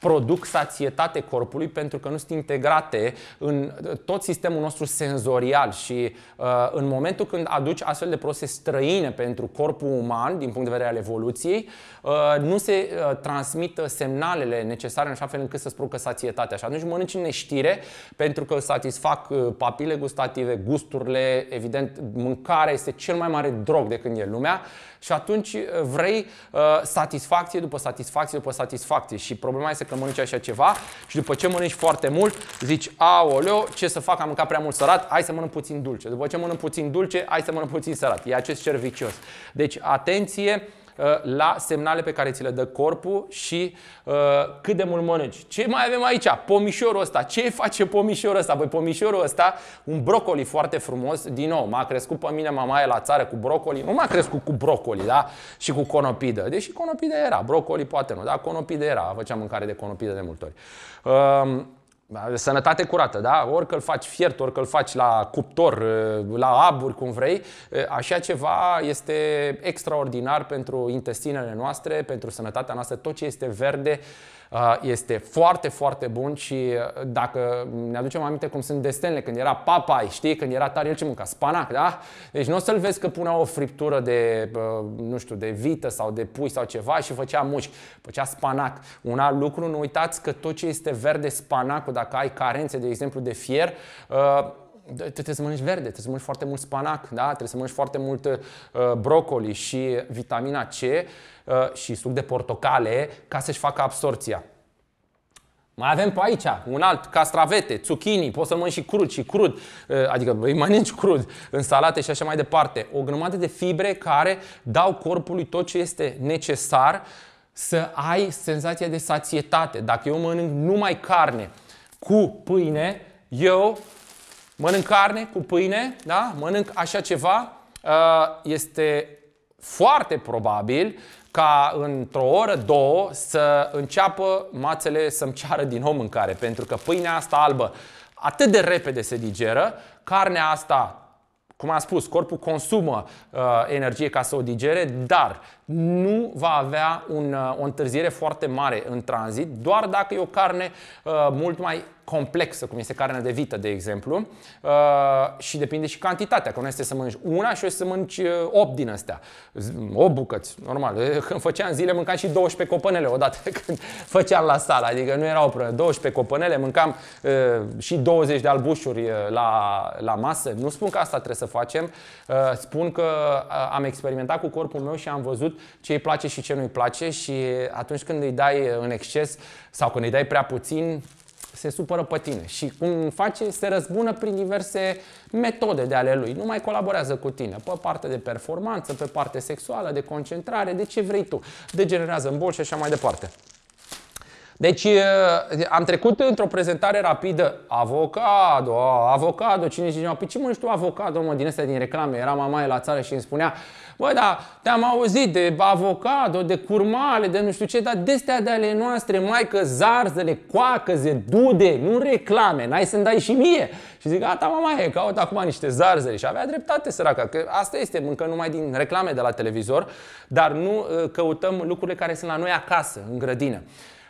produc sațietate corpului pentru că nu sunt integrate în uh, tot sistemul nostru senzorial și uh, în momentul când aduci astfel de produse străine pentru corpul uman, din punct de vedere al evoluției, uh, nu se uh, transmit uh, semnalele necesare în așa fel încât să-ți producă sațietatea. Și atunci mănânci în neștire pentru că satisfac uh, papile gustative, gusturile, evident, mâncarea este cel mai mare drog de când e lumea și atunci uh, vrei uh, satisfacție după satisfacție după satisfacție. Și problema este că mănânci așa ceva și după ce mănânci foarte mult, zici, aoleo, ce să fac, am mâncat prea mult sărat, hai să mănânc puțin dulce. După ce mănânc puțin dulce, hai să mănânc puțin sărat. E acest cer vicios. Deci, atenție, Uh, la semnale pe care ți le dă corpul și uh, cât de mult mănânci. Ce mai avem aici? Pomișorul ăsta. Ce face pomișorul ăsta? Păi pomișorul ăsta, un brocoli foarte frumos, din nou, m-a crescut pe mine mamaia la țară cu brocoli, nu m-a crescut cu brocoli, da? Și cu conopidă. Deși conopidă era, brocoli poate nu, dar conopidă era, făceam mâncare de conopidă de multe ori. Um, Sănătate curată, da? Orică îl faci fiert, orică îl faci la cuptor, ă, la aburi, cum vrei, ă, așa ceva este extraordinar pentru intestinele noastre, pentru sănătatea noastră, tot ce este verde, Ah, este foarte, foarte bun și ah, dacă ne aducem aminte cum sunt destenele, când era papai, știi, când era tare, el ce mânca? Spanac, da? Deci nu o să-l vezi că punea o friptură de, nu știu, de vită sau de pui sau ceva și făcea mușchi, făcea spanac. Un alt lucru, nu uitați că tot ce este verde, spanacul, dacă ai carențe, de exemplu, de fier, ah, da, trebuie să mănânci verde, trebuie să mănânci foarte mult spanac, da? trebuie să mănânci foarte mult uh, brocoli și vitamina C uh, și suc de portocale ca să-și facă absorția. Mai avem pe aici un alt, castravete, zucchini, poți să mănânci și crud și crud, uh, adică îi mănânci crud în salate și așa mai departe. O grămadă de fibre care dau corpului tot ce este necesar să ai senzația de sațietate. Dacă eu mănânc numai carne cu pâine, eu mănânc carne cu pâine, da? mănânc așa ceva, uh, este foarte probabil ca într-o oră, două, să înceapă mațele să-mi ceară din nou mâncare, pentru că pâinea asta albă atât de repede se digeră, carnea asta, cum am spus, corpul consumă uh, energie ca să o digere, dar nu va avea un, uh, o întârziere foarte mare în tranzit, doar dacă e o carne uh, mult mai complexă, cum este carnea de vită, de exemplu, uh, și depinde și cantitatea, că nu este să mănânci una și o să mănânci 8 uh, din astea, 8 bucăți, normal. Când făceam zile, mâncam și 12 copănele odată când făceam la sală, adică nu era o 12 copănele, mâncam uh, și 20 de albușuri uh, la, la masă. Nu spun că asta trebuie să facem, uh, spun că am experimentat cu corpul meu și am văzut ce îi place și ce nu-i place și atunci când îi dai uh, în exces sau când îi dai prea puțin, se supără pe tine și cum face, se răzbună prin diverse metode de ale lui. Nu mai colaborează cu tine pe parte de performanță, pe parte sexuală, de concentrare, de ce vrei tu. Degenerează în bol și așa mai departe. Deci uh, am trecut într-o prezentare rapidă Avocado, avocado, cine zice? Păi ce mă știu avocado, mă, din astea din reclame Era mamaie la țară și îmi spunea Bă, dar te-am auzit de avocado, de curmale, de nu știu ce, dar destea de ale noastre, mai că zarzele, coacăze, dude, nu reclame, n-ai să-mi dai și mie. Și zic, gata, mama, e, caut acum niște zarzele. Și avea dreptate, săraca, că asta este, încă numai din reclame de la televizor, dar nu ă, căutăm lucrurile care sunt la noi acasă, în grădină.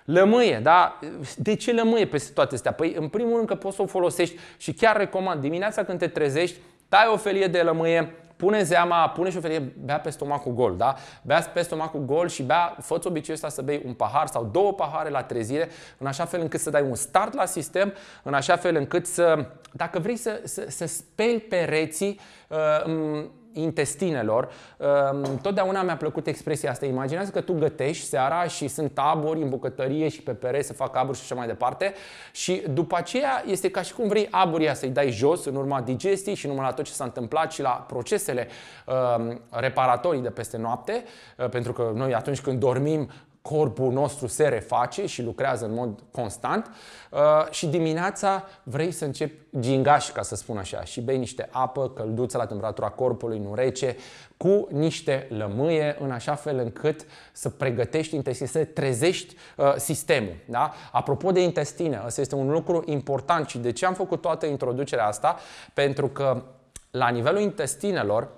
Lămâie, da? De ce lămâie peste toate astea? Păi, în primul rând că poți să o folosești și chiar recomand dimineața când te trezești, tai o felie de lămâie, pune zeama, pune și o felie, bea pe stomacul gol, da? Bea pe stomacul gol și bea, fă obiceiul ăsta să bei un pahar sau două pahare la trezire, în așa fel încât să dai un start la sistem, în așa fel încât să, dacă vrei să, să, să speli pereții, uh, intestinelor. Ehm, totdeauna mi-a plăcut expresia asta. Imaginează că tu gătești seara și sunt aburi în bucătărie și pe pere să fac aburi și așa mai departe și după aceea este ca și cum vrei aburia să-i dai jos în urma digestii și numai la tot ce s-a întâmplat și la procesele ehm, reparatorii de peste noapte, eh, pentru că noi atunci când dormim corpul nostru se reface și lucrează în mod constant uh, și dimineața vrei să începi gingaș, ca să spun așa, și bei niște apă călduță la temperatura corpului, nu rece, cu niște lămâie, în așa fel încât să pregătești intestinul, să trezești uh, sistemul. Da? Apropo de intestine, ăsta este un lucru important și de ce am făcut toată introducerea asta? Pentru că la nivelul intestinelor,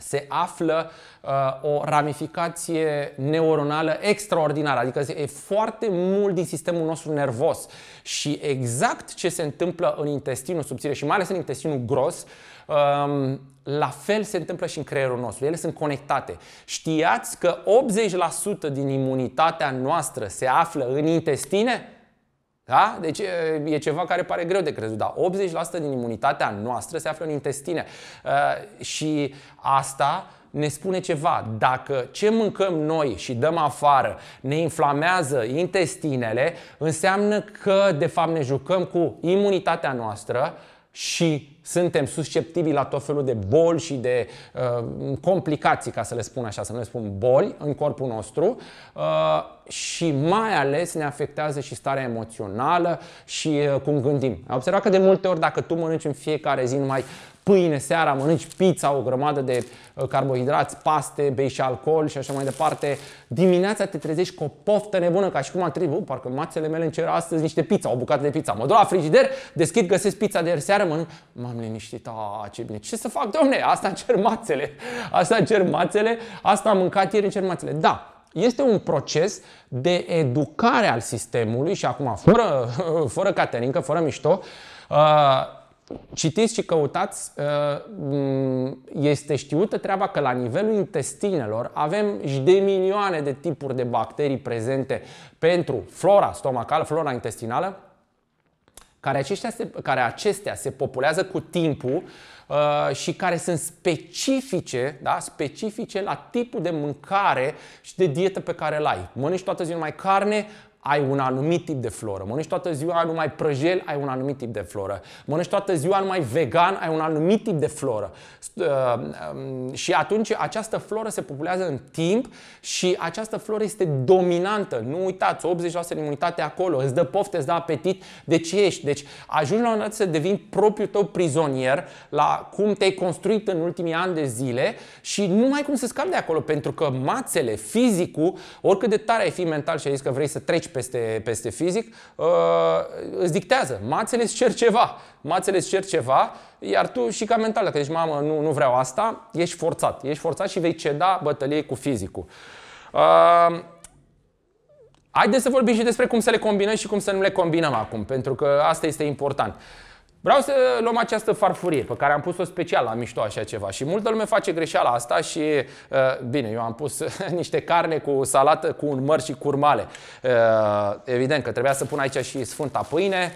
se află uh, o ramificație neuronală extraordinară, adică e foarte mult din sistemul nostru nervos și exact ce se întâmplă în intestinul subțire și mai ales în intestinul gros, um, la fel se întâmplă și în creierul nostru. Ele sunt conectate. Știați că 80% din imunitatea noastră se află în intestine? Da? Deci e ceva care pare greu de crezut, dar 80% din imunitatea noastră se află în intestine. și asta ne spune ceva. Dacă ce mâncăm noi și dăm afară ne inflamează intestinele, înseamnă că de fapt ne jucăm cu imunitatea noastră și suntem susceptibili la tot felul de boli și de uh, complicații, ca să le spun așa, să nu le spun boli, în corpul nostru uh, și mai ales ne afectează și starea emoțională și uh, cum gândim. Am observat că de multe ori dacă tu mănânci în fiecare zi numai uh, pâine seara, mănânci pizza, o grămadă de uh, carbohidrați, paste, bei și alcool și așa mai departe. Dimineața te trezești cu o poftă nebună, ca și cum ar trebui, parcă mațele mele îmi cer astăzi niște pizza, o bucată de pizza. Mă duc la frigider, deschid, găsesc pizza de seară, mănânc, m-am liniștit, a, ce bine. Ce să fac, domne? Asta cer mațele. Asta cer mațele, asta am mâncat ieri, cer mațele. Da, este un proces de educare al sistemului și acum, fără, fără Caterinca, fără mișto, uh, Citiți și căutați, uh, este știută treaba că la nivelul intestinelor avem și de milioane de tipuri de bacterii prezente pentru flora stomacală, flora intestinală, care, acestea se, care acestea se populează cu timpul uh, și care sunt specifice, da? specifice la tipul de mâncare și de dietă pe care îl ai. Mănânci toată ziua numai carne, ai un anumit tip de floră. Mănânci toată ziua numai prăjel, ai un anumit tip de floră. Mănânci toată ziua numai vegan, ai un anumit tip de floră. Uh, um, și atunci această floră se populează în timp și această floră este dominantă. Nu uitați, 80% de imunitate acolo, îți dă pofte, îți dă apetit, deci ești. Deci ajungi la un moment dat să devii propriul tău prizonier la cum te-ai construit în ultimii ani de zile și nu mai cum să scapi de acolo, pentru că mațele, fizicul, oricât de tare ai fi mental și ai zis că vrei să treci peste, peste fizic, uh, îți dictează. Mațele îți cer ceva. Mațele îți cer ceva, iar tu și ca mental, dacă zici, mamă, nu, nu vreau asta, ești forțat. Ești forțat și vei ceda bătăliei cu fizicul. Uh, Haideți să vorbim și despre cum să le combinăm și cum să nu le combinăm acum, pentru că asta este important. Uh, Vreau să luăm această farfurie pe care am pus-o special la mișto așa ceva și multă lume face greșeala asta și uh, bine, eu am pus niște carne cu salată, cu un măr și curmale. Uh, evident că trebuia să pun aici și sfânta pâine,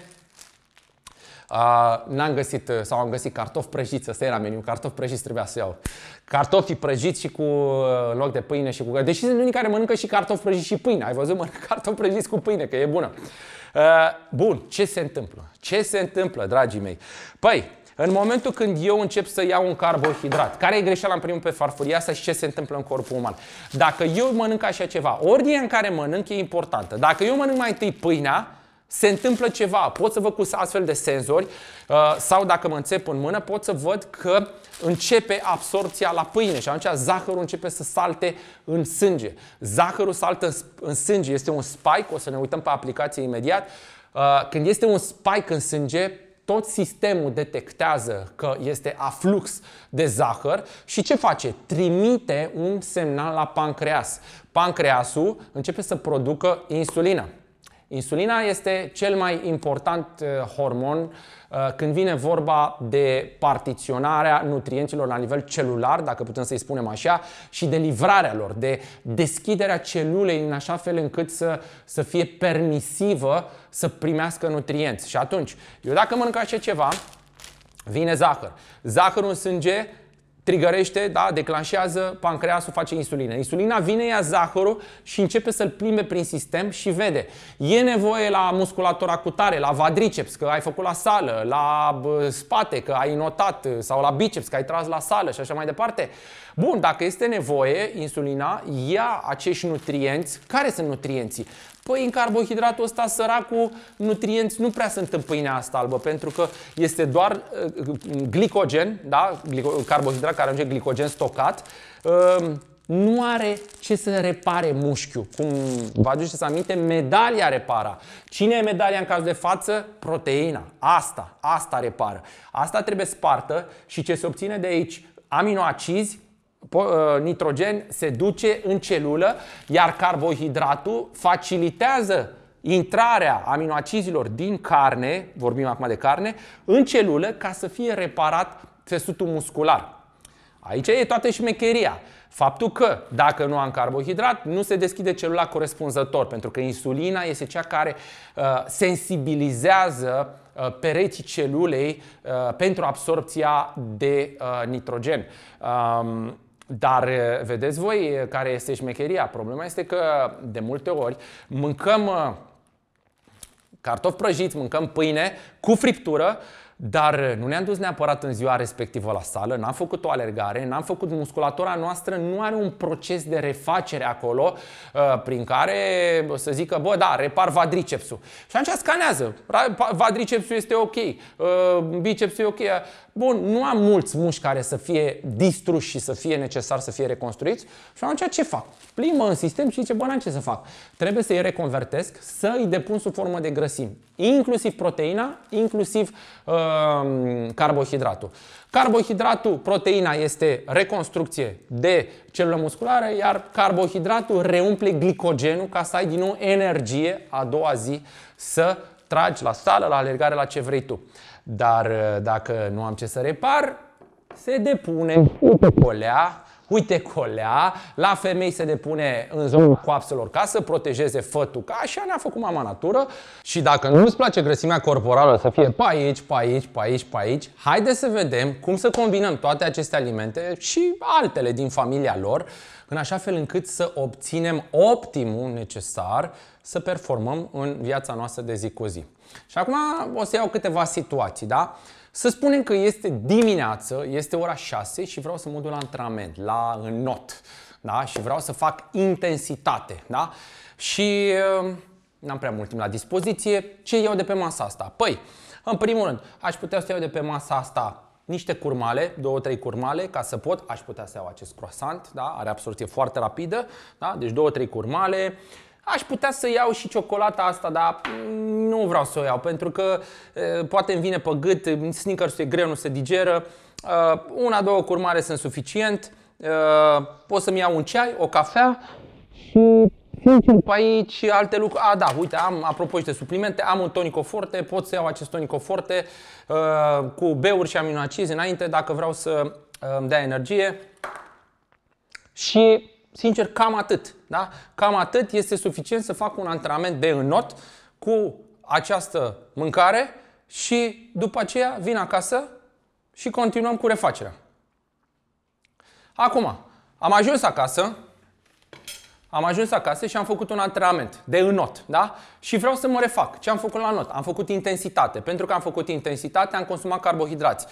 n-am găsit, uh, sau am găsit cartofi prăjiți, ăsta era meniu, cartofi prăjiți trebuia să iau. Cartofii prăjiți și cu uh, în loc de pâine și cu... Deși sunt unii care mănâncă și cartofi prăjiți și pâine, ai văzut, mănâncă cartofi prăjiți cu pâine, că e bună. Uh, bun, ce se întâmplă? Ce se întâmplă, dragii mei? Păi, în momentul când eu încep să iau un carbohidrat, care e greșeala în primul pe farfuria asta și ce se întâmplă în corpul uman? Dacă eu mănânc așa ceva, ordinea în care mănânc e importantă. Dacă eu mănânc mai întâi pâinea, se întâmplă ceva. Pot să văd cu astfel de senzori uh, sau dacă mă înțep în mână, pot să văd că începe absorpția la pâine și atunci zahărul începe să salte în sânge. Zahărul saltă în sânge, este un spike, o să ne uităm pe aplicație imediat. Uh, când este un spike în sânge, tot sistemul detectează că este aflux de zahăr și ce face? Trimite un semnal la pancreas. Pancreasul începe să producă insulină. Insulina este cel mai important uh, hormon uh, când vine vorba de partiționarea nutrienților la nivel celular, dacă putem să-i spunem așa, și de livrarea lor, de deschiderea celulei în așa fel încât să, să fie permisivă să primească nutrienți. Și atunci, eu dacă mănânc așa ceva, vine zahăr. Zahărul în sânge trigărește, da, declanșează pancreasul, face insulină. Insulina vine, ia zahărul și începe să-l plimbe prin sistem și vede. E nevoie la musculatura cutare, la vadriceps, că ai făcut la sală, la spate, că ai notat, sau la biceps, că ai tras la sală și așa mai departe. Bun, dacă este nevoie, insulina ia acești nutrienți. Care sunt nutrienții? Păi în carbohidratul ăsta săracul nutrienți nu prea sunt în pâinea asta albă, pentru că este doar uh, glicogen, da? carbohidrat care ajunge glicogen stocat, um, nu are ce să repare mușchiul. Cum vă aduceți aminte, medalia repara. Cine e medalia în cazul de față? Proteina. Asta, asta repară. Asta trebuie spartă și ce se obține de aici? Aminoacizi Uh, nitrogen se duce în celulă, iar carbohidratul facilitează intrarea aminoacizilor din carne, vorbim acum de carne, în celulă ca să fie reparat țesutul muscular. Aici e toată șmecheria. Faptul că dacă nu am carbohidrat, nu se deschide celula corespunzător, pentru că insulina este cea care uh, sensibilizează uh, pereții celulei uh, pentru absorpția de uh, nitrogen. Uh, dar eh, vedeți voi eh, care este șmecheria. Problema este că de multe ori mâncăm eh, cartofi prăjiți, mâncăm pâine cu friptură dar eh, nu ne-am dus neapărat în ziua respectivă la sală, n-am făcut o alergare, n-am făcut musculatura noastră, nu are un proces de refacere acolo eh, prin care să zică, bă, da, repar vadricepsul. Și atunci scanează. Vadricepsul este ok, eh, bicepsul e ok. Bun, nu am mulți mușchi care să fie distruși și să fie necesar să fie reconstruiți. Și atunci ce fac? Plimbă în sistem și zice, bă, n-am ce să fac. Trebuie să-i reconvertesc, să-i depun sub formă de grăsimi. Inclusiv proteina, inclusiv Um, carbohidratul. Carbohidratul, proteina, este reconstrucție de celulă musculară, iar carbohidratul reumple glicogenul ca să ai din nou energie a doua zi să tragi la sală, la alergare, la ce vrei tu. Dar uh, dacă nu am ce să repar, se depune o colea uite colea, la femei se depune în zona mm. coapselor ca să protejeze fătul, ca așa ne-a făcut mama natură. Și dacă nu ți place grăsimea corporală să fie pe aici, pe aici, pe aici, pe aici, haide să vedem cum să combinăm toate aceste alimente și altele din familia lor, în așa fel încât să obținem optimul necesar să performăm în viața noastră de zi cu zi. Și acum o să iau câteva situații, da? Să spunem că este dimineață, este ora 6 și vreau să mă duc la antrenament, la not, da? Și vreau să fac intensitate, da? Și uh, n-am prea mult timp la dispoziție. Ce iau de pe masa asta? Păi, în primul rând, aș putea să iau de pe masa asta niște curmale, două, trei curmale, ca să pot, aș putea să iau acest croissant, da? are absorție foarte rapidă, da? deci două, trei curmale, Aș putea să iau și ciocolata asta, dar nu vreau să o iau pentru că poate îmi vine pe gât, sneakers e greu, nu se digeră. Una, două curmare sunt suficient. Pot să-mi iau un ceai, o cafea și pe aici alte lucruri. A, da, uite, am, apropo de suplimente, am un tonico forte, pot să iau acest tonico forte uh, cu beuri și aminoacizi înainte dacă vreau să îmi dea energie. Și Sincer, cam atât. Da? Cam atât este suficient să fac un antrenament de înot cu această mâncare și după aceea vin acasă și continuăm cu refacerea. Acum, am ajuns acasă, am ajuns acasă și am făcut un antrenament de înot, da? Și vreau să mă refac. Ce am făcut la not? Am făcut intensitate. Pentru că am făcut intensitate, am consumat carbohidrați.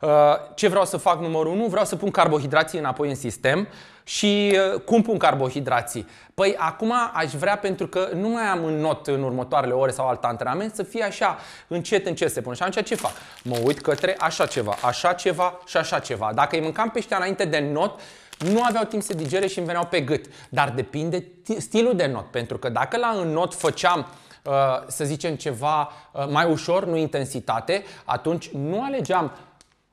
Uh, ce vreau să fac numărul 1? Vreau să pun carbohidrații înapoi în sistem. Și uh, cum pun carbohidrații? Păi acum aș vrea, pentru că nu mai am în not în următoarele ore sau alt antrenament, să fie așa, încet, încet se pun. Și atunci ce fac? Mă uit către așa ceva, așa ceva și așa ceva. Dacă îi mâncam peștea înainte de not, nu aveau timp să digere și îmi veneau pe gât. Dar depinde stilul de not, pentru că dacă la în not făceam uh, să zicem ceva mai ușor, nu intensitate, atunci nu alegeam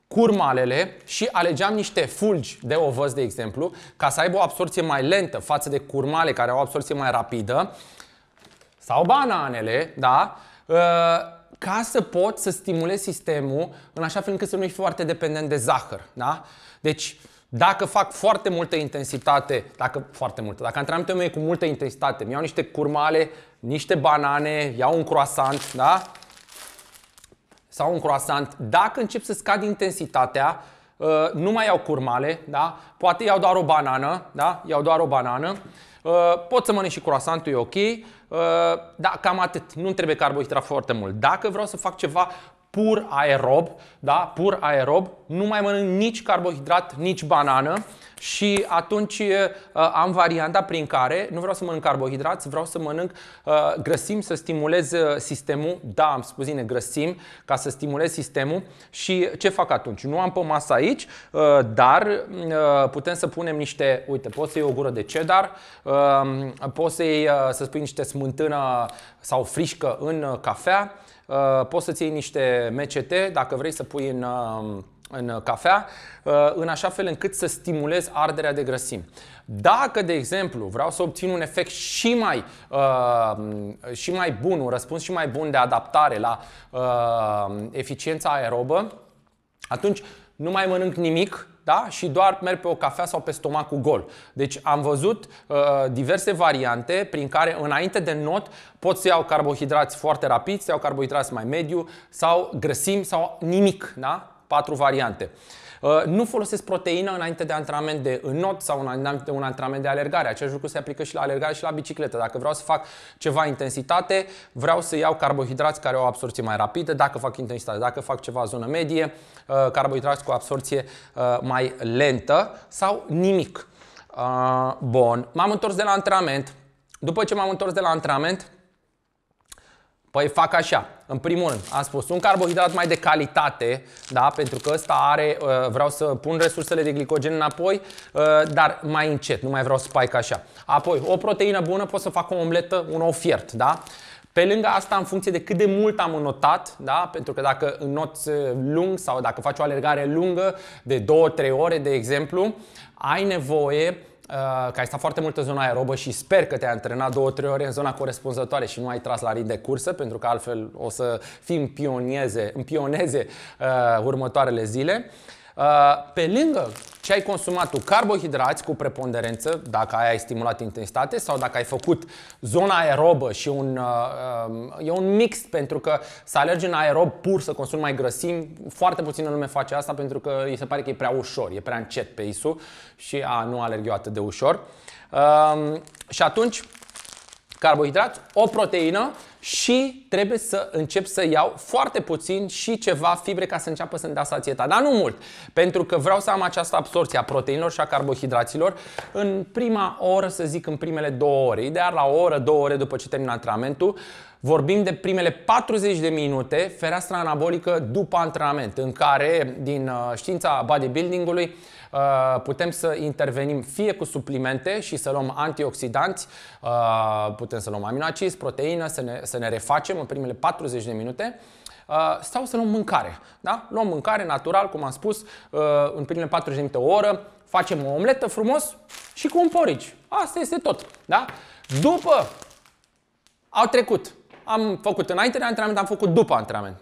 curmalele și alegeam niște fulgi de ovăz, de exemplu, ca să aibă o absorție mai lentă față de curmale care au o absorție mai rapidă, sau bananele, da? Uh, ca să pot să stimulez sistemul în așa fel încât să nu fiu foarte dependent de zahăr. Da? Deci, dacă fac foarte multă intensitate, dacă foarte multă, dacă antrenamentul meu e cu multă intensitate, mi iau niște curmale, niște banane, iau un croissant, da? sau un croissant, dacă încep să scad intensitatea, uh, nu mai iau curmale, da? poate iau doar o banană, da? iau doar o banană, uh, pot să mănânc și croissantul, e ok, uh, da, cam atât, nu trebuie carbohidrat foarte mult. Dacă vreau să fac ceva pur aerob, da? pur aerob, nu mai mănânc nici carbohidrat, nici banană și atunci uh, am varianta prin care nu vreau să mănânc carbohidrat, vreau să mănânc uh, grăsim să stimulez ă, sistemul. Da, am spus bine, grăsim, ca să stimulez sistemul și ce fac atunci? Nu am pe masă aici, uh, dar uh, putem să punem niște, uite, poți să iei o gură de cedar, uh, poți să iei, uh, să spui niște smântână sau frișcă în cafea, Uh, poți să-ți iei niște MCT dacă vrei să pui în, uh, în cafea, uh, în așa fel încât să stimulezi arderea de grăsimi. Dacă, de exemplu, vreau să obțin un efect și mai, și mai bun, un răspuns și mai bun de adaptare la eficiența aerobă, atunci nu mai mănânc nimic, da? și doar merg pe o cafea sau pe stomacul gol. Deci am văzut uh, diverse variante prin care înainte de not pot să iau carbohidrați foarte rapid, să iau carbohidrați mai mediu sau grăsim sau nimic. Da? Patru variante. Uh, Uh, nu folosesc proteină înainte de antrenament de înot sau înainte de un antrenament de alergare. Acest lucru se aplică și la alergare și la bicicletă. Dacă vreau să fac ceva intensitate, vreau să iau carbohidrați care au absorție mai rapidă, dacă fac intensitate, dacă fac ceva zonă medie, uh, carbohidrați cu absorție uh, mai lentă sau nimic. Bun, m-am întors de la antrenament. După ce m-am întors de la antrenament, Păi fac așa. În primul rând, am spus un carbohidrat mai de calitate, da? pentru că ăsta are, uh, vreau să pun resursele de glicogen înapoi, uh, dar mai încet, nu mai vreau să spike așa. Apoi, o proteină bună, pot să fac o omletă, un ou fiert. Da? Pe lângă asta, în funcție de cât de mult am înotat, da? pentru că dacă înnoți uh, lung sau dacă faci o alergare lungă de 2-3 ore, de exemplu, ai nevoie Uh, că ai stat foarte mult în zona aerobă și sper că te-ai antrenat două, trei ore în zona corespunzătoare și nu ai tras la rid de cursă, pentru că altfel o să fii în pioneze, în pioneze uh, următoarele zile. Uh, Uh, pe lângă ce ai consumat tu, carbohidrați cu preponderență, dacă aia ai stimulat intensitate sau dacă ai făcut zona aerobă și un, uh, um, e un mix pentru că să alergi în aerob pur să consumi mai grăsimi, foarte puțină lume face asta pentru că îi se pare că e prea ușor, e prea încet pe isu și a, nu alerg eu atât de ușor. Um, și atunci, carbohidrați, o proteină și trebuie să încep să iau foarte puțin și ceva fibre ca să înceapă să-mi dea sațietate. Dar nu mult, pentru că vreau să am această absorție a proteinilor și a carbohidraților în prima oră, să zic, în primele două ore. Ideal la o oră, două ore după ce termin antrenamentul, Vorbim de primele 40 de minute, fereastra anabolică după antrenament, în care, din uh, știința bodybuilding-ului, Uh, putem să intervenim fie cu suplimente și să luăm antioxidanți, uh, putem să luăm aminoacizi, proteină, să ne, să ne refacem în primele 40 de minute, uh, sau să luăm mâncare. Da? Luăm mâncare natural, cum am spus, în primele 40 de minute o oră, facem o omletă frumos și cu un porici. Asta este tot. Da? După au trecut. Am făcut înainte de antrenament, am făcut după antrenament.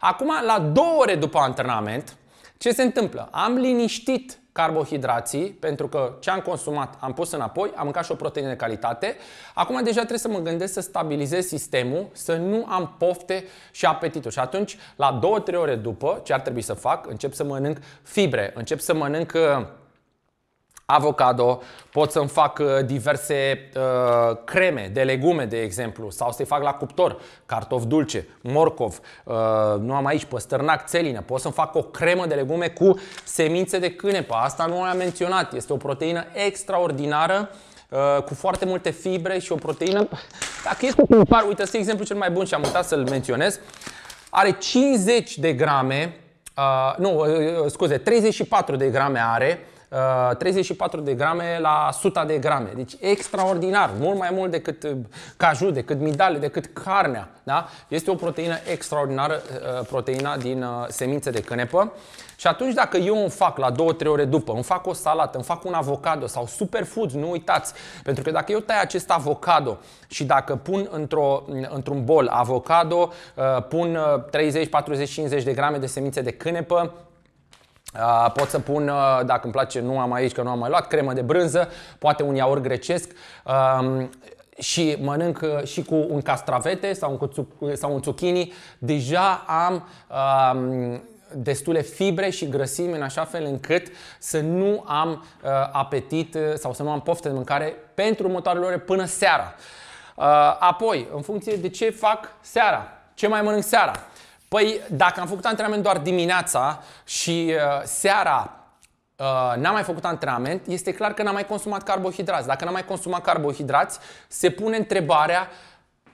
Acum, la două ore după antrenament, ce se întâmplă? Am liniștit carbohidrații, pentru că ce am consumat am pus înapoi, am mâncat și o proteină de calitate. Acum deja trebuie să mă gândesc să stabilizez sistemul, să nu am pofte și apetitul. Și atunci, la 2-3 ore după, ce ar trebui să fac? Încep să mănânc fibre, încep să mănânc uh, avocado, pot să-mi fac uh, diverse uh, creme de legume, de exemplu, sau să-i fac la cuptor, cartof dulce, morcov, uh, nu am aici păstărnac, țelină, pot să-mi fac o cremă de legume cu semințe de cânepă. Asta nu am menționat, este o proteină extraordinară uh, cu foarte multe fibre și o proteină... Dacă ești cu par, uite, este exemplu cel mai bun și am uitat să-l menționez. Are 50 de grame, uh, nu, uh, scuze, 34 de grame are 34 uh, de grame la 100 de grame. Deci extraordinar, mult mai mult decât uh, caju, decât midale, decât carnea. Da? Este o proteină extraordinară, uh, proteina din semințe de cânepă. Și atunci dacă eu îmi fac la 2-3 ore după, îmi fac o salată, îmi fac un avocado sau superfoods, nu uitați, pentru că dacă eu tai acest avocado și dacă pun într-o, mm, într-un bol avocado, pun 30, 40, 50 de grame de semințe de cânepă, Pot să pun, dacă îmi place, nu am aici că nu am mai luat, cremă de brânză, poate un iaurt grecesc și mănânc și cu un castravete sau un, sau un zucchini. Deja am destule fibre și grăsimi în așa fel încât să nu am apetit sau să nu am poftă de mâncare pentru următoarele ore până seara. Apoi, în funcție de ce fac seara, ce mai mănânc seara, Păi dacă am făcut antrenament doar dimineața și uh, seara uh, n-am mai făcut antrenament, este clar că n-am mai consumat carbohidrați. Dacă n-am mai consumat carbohidrați, se pune întrebarea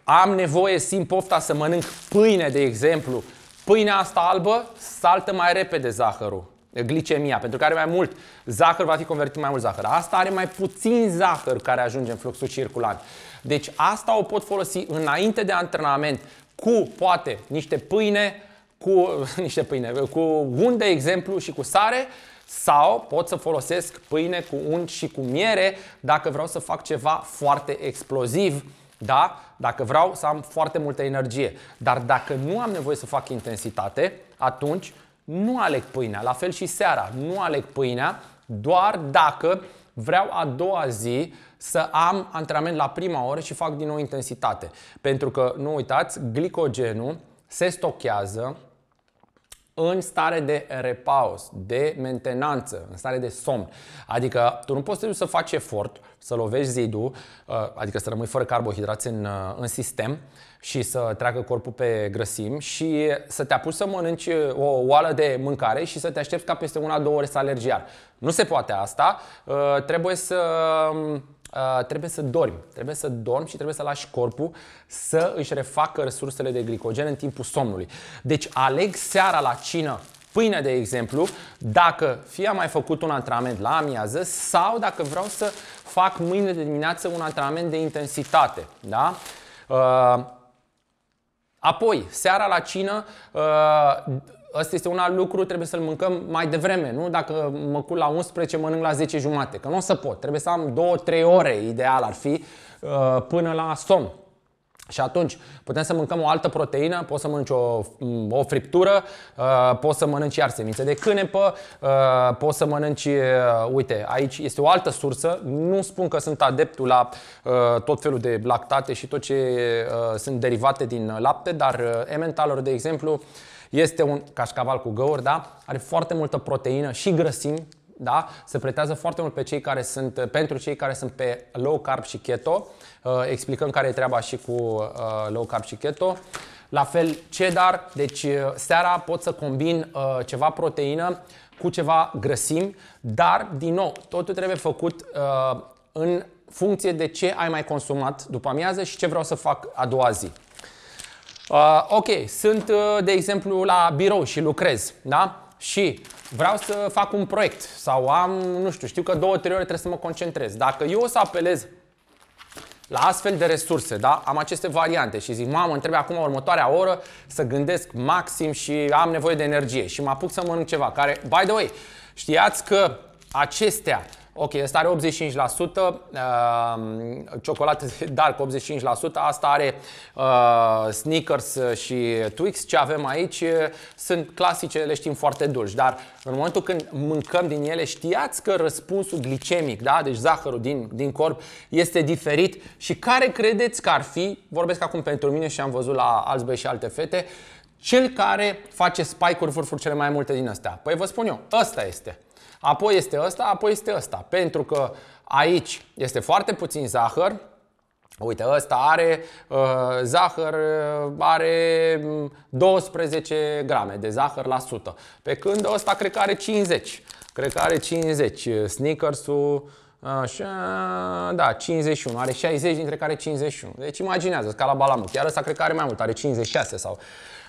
am nevoie, simt pofta să mănânc pâine, de exemplu. Pâinea asta albă saltă mai repede zahărul glicemia, pentru că are mai mult zahăr, va fi convertit mai mult zahăr. Asta are mai puțin zahăr care ajunge în fluxul circulant. Deci asta o pot folosi înainte de antrenament cu poate niște pâine, cu niște pâine, cu unt de exemplu și cu sare sau pot să folosesc pâine cu unt și cu miere dacă vreau să fac ceva foarte exploziv, da? Dacă vreau să am foarte multă energie. Dar dacă nu am nevoie să fac intensitate, atunci nu aleg pâinea. La fel și seara, nu aleg pâinea doar dacă vreau a doua zi să am antrenament la prima oră și fac din nou intensitate. Pentru că, nu uitați, glicogenul se stochează în stare de repaus, de mentenanță, în stare de somn. Adică tu nu poți să să faci efort, să lovești zidul, uh, adică să rămâi fără carbohidrați în, uh, în sistem și să treacă corpul pe grăsim și să te apuci să mănânci uh, o oală de mâncare și să te aștepți ca peste una, două ore să alergi iar. Nu se poate asta, trebuie să um, Uh, trebuie să dormi. Trebuie să dormi și trebuie să lași corpul să își refacă resursele de glicogen în timpul somnului. Deci aleg seara la cină pâine, de exemplu, dacă fie am mai făcut un antrenament la amiază sau dacă vreau să fac mâine de dimineață un antrenament de intensitate. Da? Uh, apoi, seara la cină, uh, Asta este un alt lucru, trebuie să-l mâncăm mai devreme, nu? Dacă mă cul la 11, mănânc la 10 jumate, că nu o să pot. Trebuie să am 2-3 ore, ideal ar fi, uh, până la somn. Și atunci putem să mâncăm o altă proteină, poți să mănânci o, mm, o friptură, uh, poți să mănânci iar semințe de cânepă, uh, poți să mănânci, uite, aici este o altă sursă, nu spun că sunt adeptul la tot felul de lactate și tot ce sunt derivate din lapte, dar emmentalor, de exemplu, este un cașcaval cu găuri, da? Are foarte multă proteină și grăsimi, da? Se pretează foarte mult pe cei care sunt, pentru cei care sunt pe low carb și keto. Uh, explicăm care e treaba și cu uh, low carb și keto. La fel cedar, deci uh, seara pot să combin ceva proteină cu ceva grăsimi, dar din nou, totul trebuie făcut în funcție de ce ai mai consumat după amiază și ce vreau să fac a doua zi. Uh, ok, sunt, uh, de exemplu, la birou și lucrez, da? Și vreau să fac un proiect sau am, nu știu, știu că două, trei ore trebuie să mă concentrez. Dacă eu o să apelez la astfel de resurse, da? Am aceste variante și zic, mamă, îmi trebuie acum următoarea oră să gândesc maxim și am nevoie de energie și mă apuc să mănânc ceva care, by the way, știați că acestea Ok, ăsta are 85%, uh, ehm, ciocolată de dark 85%, asta are uh, sneakers și Twix. Ce avem aici sunt clasice, le știm foarte dulci, dar în momentul când mâncăm din ele, știați că răspunsul glicemic, da? deci zahărul din, din corp, este diferit și care credeți că ar fi, vorbesc acum pentru mine și am văzut la alți băieți și alte fete, cel care face spike-uri vârfuri cele mai multe din astea? Păi vă spun eu, ăsta este apoi este ăsta, apoi este ăsta. Pentru că aici este foarte puțin zahăr, Uite, ăsta are uh, zahăr, uh, are 12 mm, grame de zahăr la 100, pe când ăsta cred că are 50. Cred că are 50. Snickers-ul Așa, da, 51, are 60, dintre care 51. Deci imaginează, ca la Balamuc. chiar ăsta cred că are mai mult, are 56 sau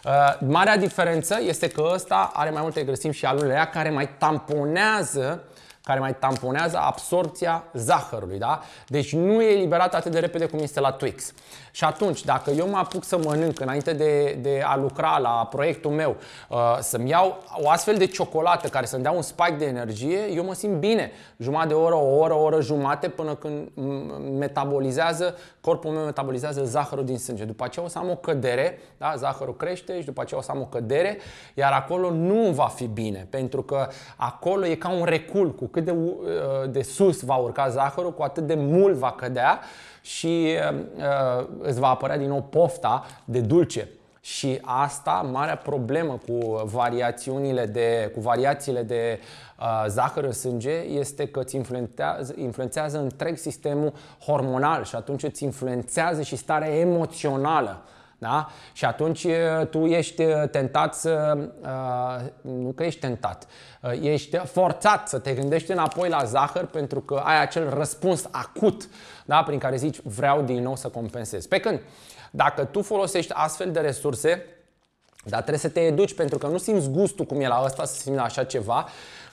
Uh, marea diferență este că ăsta are mai multe grăsimi și alunelea care mai tamponează care mai tamponează absorpția zahărului. Da? Deci nu e eliberat atât de repede cum este la Twix. Și atunci, dacă eu mă apuc să mănânc înainte de, de a lucra la proiectul meu, uh, să-mi iau o astfel de ciocolată care să-mi dea un spike de energie, eu mă simt bine. Jumătate de oră, o oră, o oră jumate până când metabolizează, corpul meu metabolizează zahărul din sânge. După aceea o să am o cădere, da? zahărul crește și după aceea o să am o cădere, iar acolo nu va fi bine, pentru că acolo e ca un recul, cu cât de, uh, de sus va urca zahărul, cu atât de mult va cădea și um, uh, îți va apărea din nou pofta de dulce. Și asta, marea problemă cu variațiunile de, cu variațiile de uh, zahăr în sânge este că îți influențează, influențează întreg sistemul hormonal și atunci îți influențează și starea emoțională. Uh, da? Și atunci tu ești tentat să. nu că ești tentat, ești forțat să te gândești înapoi la zahăr pentru că ai acel răspuns acut da? prin care zici vreau din nou să compensez. Pe când, dacă tu folosești astfel de resurse, dar trebuie să te educi pentru că nu simți gustul cum e la asta să simți la așa ceva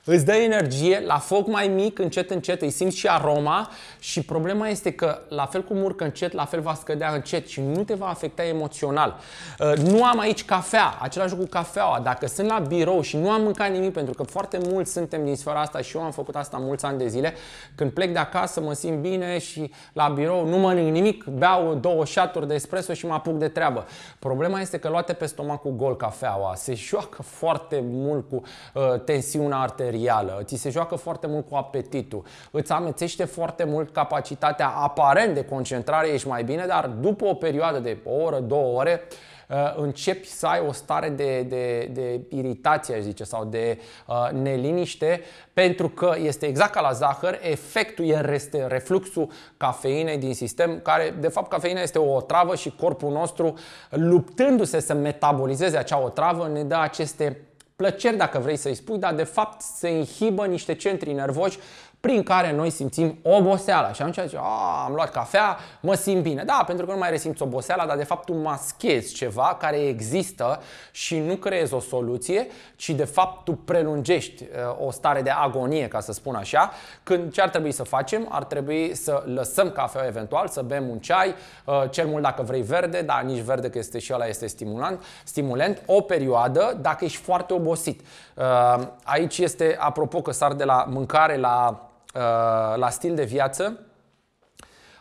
îți dă energie, la foc mai mic, încet, încet, îi simți și aroma și problema este că la fel cum urcă încet, la fel va scădea încet și nu te va afecta emoțional. Uh, nu am aici cafea, același lucru cu cafeaua. Dacă sunt la birou și nu am mâncat nimic, pentru că foarte mulți suntem din sfera asta și eu am făcut asta mulți ani de zile, când plec de acasă mă simt bine și la birou nu mănânc nimic, beau două șaturi de espresso și mă apuc de treabă. Problema este că luate pe stomacul gol cafeaua, se joacă foarte mult cu uh, tensiunea arterială materială, ți se joacă foarte mult cu apetitul, îți amețește foarte mult capacitatea aparent de concentrare, ești mai bine, dar după o perioadă de o oră, două ore, uh, începi să ai o stare de, de, de iritație, aș zice, sau de uh, neliniște, pentru că este exact ca la zahăr, efectul este refluxul cafeinei din sistem, care, de fapt, cafeina este o otravă și corpul nostru, luptându-se să metabolizeze acea otravă, ne dă aceste plăceri dacă vrei să-i spui, dar de fapt se inhibă niște centri nervoși prin care noi simțim oboseala. Și atunci zice, am luat cafea, mă simt bine. Da, pentru că nu mai resimți oboseala, dar de fapt tu maschezi ceva care există și nu creezi o soluție, ci de fapt tu prelungești uh, o stare de agonie, ca să spun așa, când ce ar trebui să facem? Ar trebui să lăsăm cafea eventual, să bem un ceai, uh, cel mult dacă vrei verde, dar nici verde că este și ăla este stimulant, stimulant o perioadă dacă ești foarte obosit. Uh, aici este, apropo că sar de la mâncare la Uh, la stil de viață,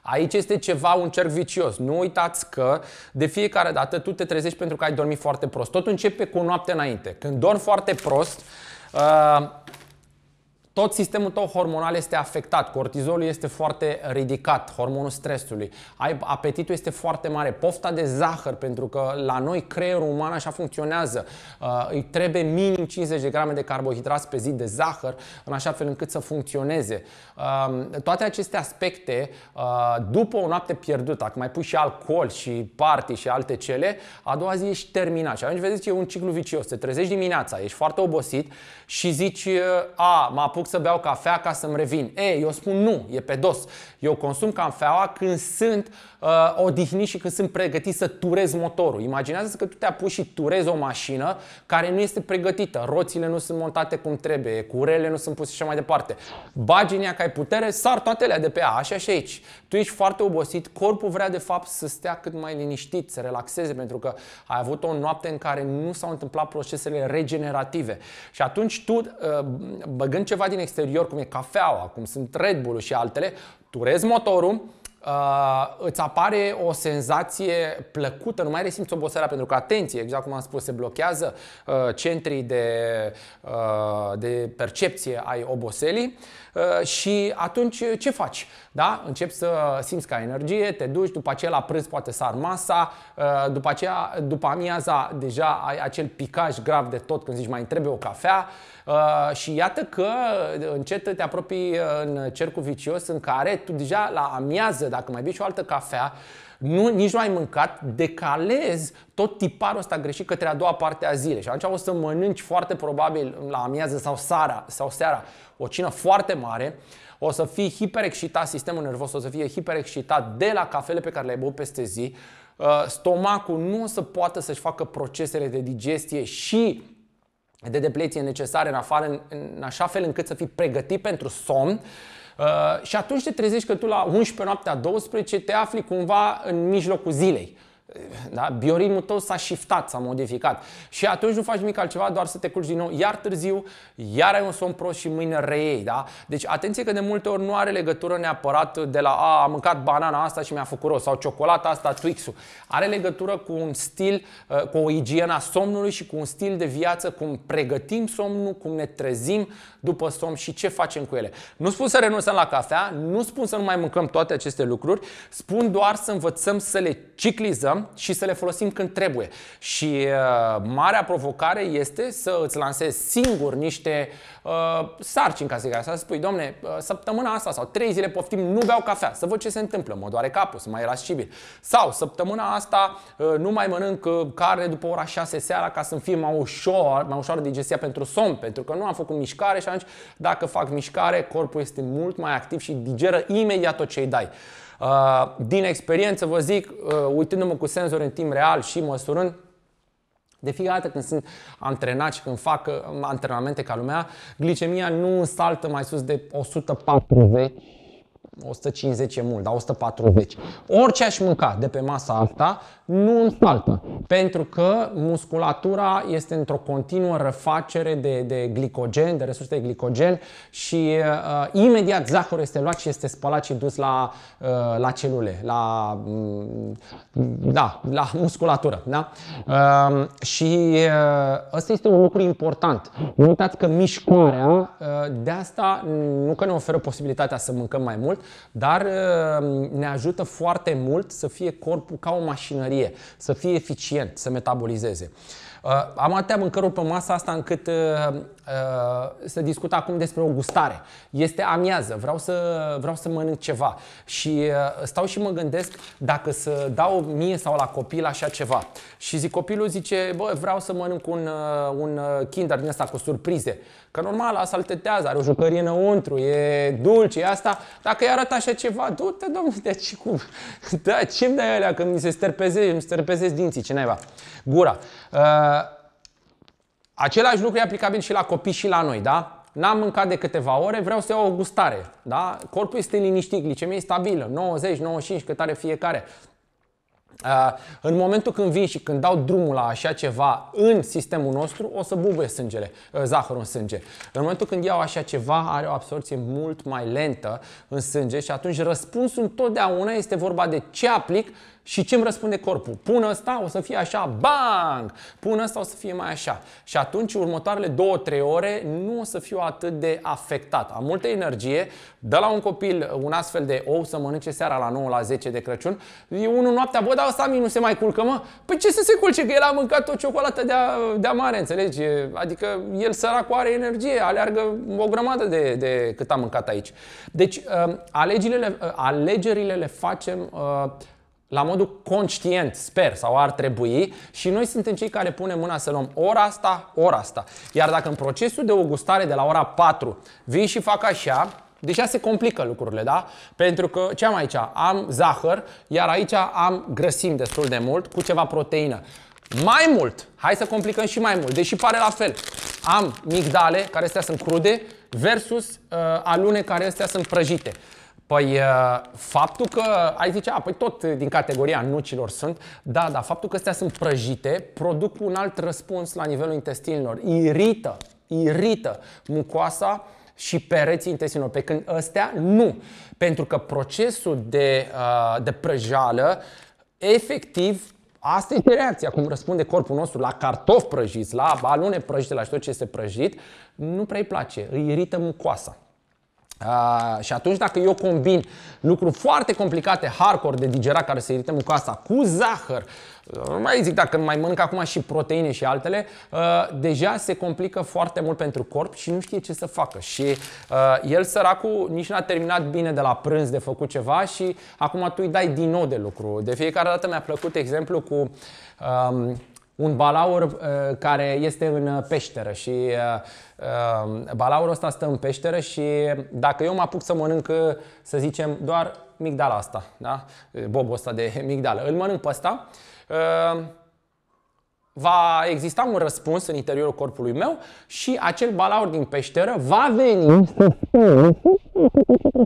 Aici este ceva, un cerc vicios. Nu uitați că de fiecare dată tu te trezești pentru că ai dormit foarte prost. Tot începe cu o noapte înainte. Când dormi foarte prost, uh, tot sistemul tău hormonal este afectat, cortizolul este foarte ridicat, hormonul stresului, ai, apetitul este foarte mare, pofta de zahăr, pentru că la noi creierul uman așa funcționează, uh, îi trebuie minim 50 de grame de carbohidrați pe zi de zahăr, în așa fel încât să funcționeze. Uh, toate aceste aspecte, uh, după o noapte pierdută, dacă mai pui și alcool și party și alte cele, a doua zi ești terminat. Și atunci vedeți că e un ciclu vicios, te trezești dimineața, ești foarte obosit și zici, uh, a, mă apuc duc să beau cafea ca să-mi revin. E, eu spun nu, e pe dos. Eu consum cafeaua când sunt uh, odihnit și când sunt pregătit să turez motorul. Imaginează-ți că tu te apuci și turezi o mașină care nu este pregătită, roțile nu sunt montate cum trebuie, curele nu sunt puse și așa mai departe. Bagi în ea că ai putere, sar toate alea de pe ea, așa și aici tu ești foarte obosit, corpul vrea de fapt să stea cât mai liniștit, să relaxeze, pentru că ai avut o noapte în care nu s-au întâmplat procesele regenerative. Și atunci tu, uh, băgând ceva din exterior, cum e cafeaua, cum sunt Red Bull și altele, turezi motorul, Uh, îți apare o senzație plăcută, nu mai resimți oboseala pentru că, atenție, exact cum am spus, se blochează uh, centrii de, uh, de percepție ai oboselii Uh, și atunci uh, ce faci? Da? Începi să simți ca energie, te duci, după aceea la prânz poate sar masa, uh, după aceea, după amiaza, deja ai acel picaj grav de tot când zici mai trebuie o cafea și iată că încet te apropii în cercul vicios în care tu deja la amiază, dacă mai bei și o altă cafea, nu, nici nu ai mâncat, decalezi tot tiparul ăsta greșit către a doua parte a zilei. Și atunci o să mănânci foarte probabil la amiază sau seara, sau seara o cină foarte mare, o să fii hiperexcitat, sistemul nervos o să fie hiperexcitat de la cafele pe care le-ai băut peste zi, uh, stomacul nu o să poată să-și facă procesele de digestie și de depleție necesare în, afară, în așa fel încât să fii pregătit pentru somn, uh, Uh, și atunci te trezești că tu la 11 noaptea 12 te afli cumva în mijlocul zilei. Da? Bioritmul tău s-a shiftat, s-a modificat. Și atunci nu faci nimic altceva, doar să te culci din nou, iar târziu, iar ai un somn prost și mâine reiei. Da? Deci atenție că de multe ori nu are legătură neapărat de la a, am mâncat banana asta și mi-a făcut rău sau ciocolata asta, Twix-ul. Are legătură cu un stil, uh, cu o igienă a somnului și cu un stil de viață, cum pregătim somnul, cum ne trezim după somn și ce facem cu ele. Nu spun să renunțăm la cafea, nu spun să nu mai mâncăm toate aceste lucruri, spun doar să învățăm să le ciclizăm utilizăm și să le folosim când trebuie. Și uh, marea provocare este să îți lansezi singur niște uh, sarcini, ca să zic așa, să spui, domne, uh, săptămâna asta sau trei zile poftim, nu beau cafea, să văd ce se întâmplă, mă doare capul, sunt mai irascibil. Sau săptămâna asta uh, nu mai mănânc uh, carne după ora 6 seara ca să-mi fie mai ușor, mai ușor digestia pentru somn, pentru că nu am făcut mișcare și atunci dacă fac mișcare, corpul este mult mai activ și digeră imediat tot ce îi dai. Uh, din experiență vă zic, uh, uitându-mă cu senzor în timp real și măsurând, de fiecare dată când sunt antrenat și când fac uh, antrenamente ca lumea, glicemia nu saltă mai sus de 140 150 e mult, dar 140. Orice aș mânca de pe masa asta nu îmi saltă, pentru că musculatura este într-o continuă răfacere de, de glicogen, de resurse de glicogen și uh, imediat zahărul este luat și este spălat și dus la, uh, la celule, la, um, da, la musculatură. Da? Uh, și uh, ăsta este un lucru important. Nu uitați că mișcarea, uh, de asta nu că ne oferă posibilitatea să mâncăm mai mult, dar ehm, ne ajută foarte mult să fie corpul ca o mașinărie, să fie eficient, să metabolizeze. Ehm, am atâtea mâncăruri pe masa asta încât ehm, să discut acum despre o gustare. Este amiază, vreau să, vreau să mănânc ceva și stau și mă gândesc dacă să dau mie sau la copil așa ceva. Și zic, copilul zice, bă, vreau să mănânc un, un kinder din ăsta cu surprize. Că normal, asta îl are o jucărie înăuntru, e dulce, e asta. Dacă i arată așa ceva, du-te, domnule, de ce cum? Da, ce-mi dai alea? Că mi se sterpezez, îmi sterpezez dinții, ce naiba. Gura. Uh, același lucru e aplicabil și la copii și la noi, da? N-am mâncat de câteva ore, vreau să iau o gustare, da? Corpul este liniștit, e stabilă, 90, 95, cât are fiecare. Ah, în momentul când vin și când dau drumul la așa ceva în sistemul nostru, o să bubuie sângele, eh, zahărul în sânge. În momentul când iau așa ceva, are o absorție mult mai lentă în sânge și atunci răspunsul întotdeauna este vorba de ce aplic și ce îmi răspunde corpul? Pun ăsta, o să fie așa, bang! Pun ăsta, o să fie mai așa. Și atunci, următoarele 2-3 ore, nu o să fiu atât de afectat. Am multă energie, dă la un copil un astfel de ou să mănânce seara la 9 la 10 de Crăciun, e unul noaptea, bă, dar ăsta nu se mai culcă, mă? Păi ce să se culce, că el a mâncat o ciocolată de-a, de mare, înțelegi? Adică el săracul are energie, aleargă o grămadă de, de cât a mâncat aici. Deci, ă, alegerile, ă, alegerile le facem ă, la modul conștient, sper, sau ar trebui, și noi suntem cei care punem mâna să luăm ora asta, ora asta. Iar dacă în procesul de o gustare de la ora 4 vii și fac așa, deja se complică lucrurile, da? Pentru că ce am aici? Am zahăr, iar aici am grăsim destul de mult cu ceva proteină. Mai mult, hai să complicăm și mai mult, deși pare la fel. Am migdale, care astea sunt crude, versus uh, alune, care astea sunt prăjite. Păi uh, faptul că ai zice, a, păi tot din categoria nucilor sunt, da, dar faptul că astea sunt prăjite produc un alt răspuns la nivelul intestinilor. Irită, irită mucoasa și pereții intestinilor, pe când astea nu. Pentru că procesul de, uh, de prăjală efectiv Asta este reacția, cum răspunde corpul nostru la cartofi prăjiți, la balune prăjite, la tot ce este prăjit, nu prea îi place, îi irită mucoasa. A, și atunci dacă eu combin lucruri foarte complicate, hardcore de digerat care se irită mucoasa cu zahăr, nu mai zic dacă mai mănânc acum și proteine și altele, uh, deja se complică foarte mult pentru corp și nu știe ce să facă. Și uh, el săracul nici n-a terminat bine de la prânz de făcut ceva și acum tu îi dai din nou de lucru. De fiecare dată mi-a plăcut exemplu cu um, un balaur uh, care este în uh, peșteră și uh, uh, balaurul ăsta stă în peșteră și dacă eu mă apuc să mănânc, uh, să zicem, doar migdala asta, da? bobul ăsta de migdală, îl mănânc pe ăsta, uh, va exista un răspuns în interiorul corpului meu și acel balaur din peșteră va veni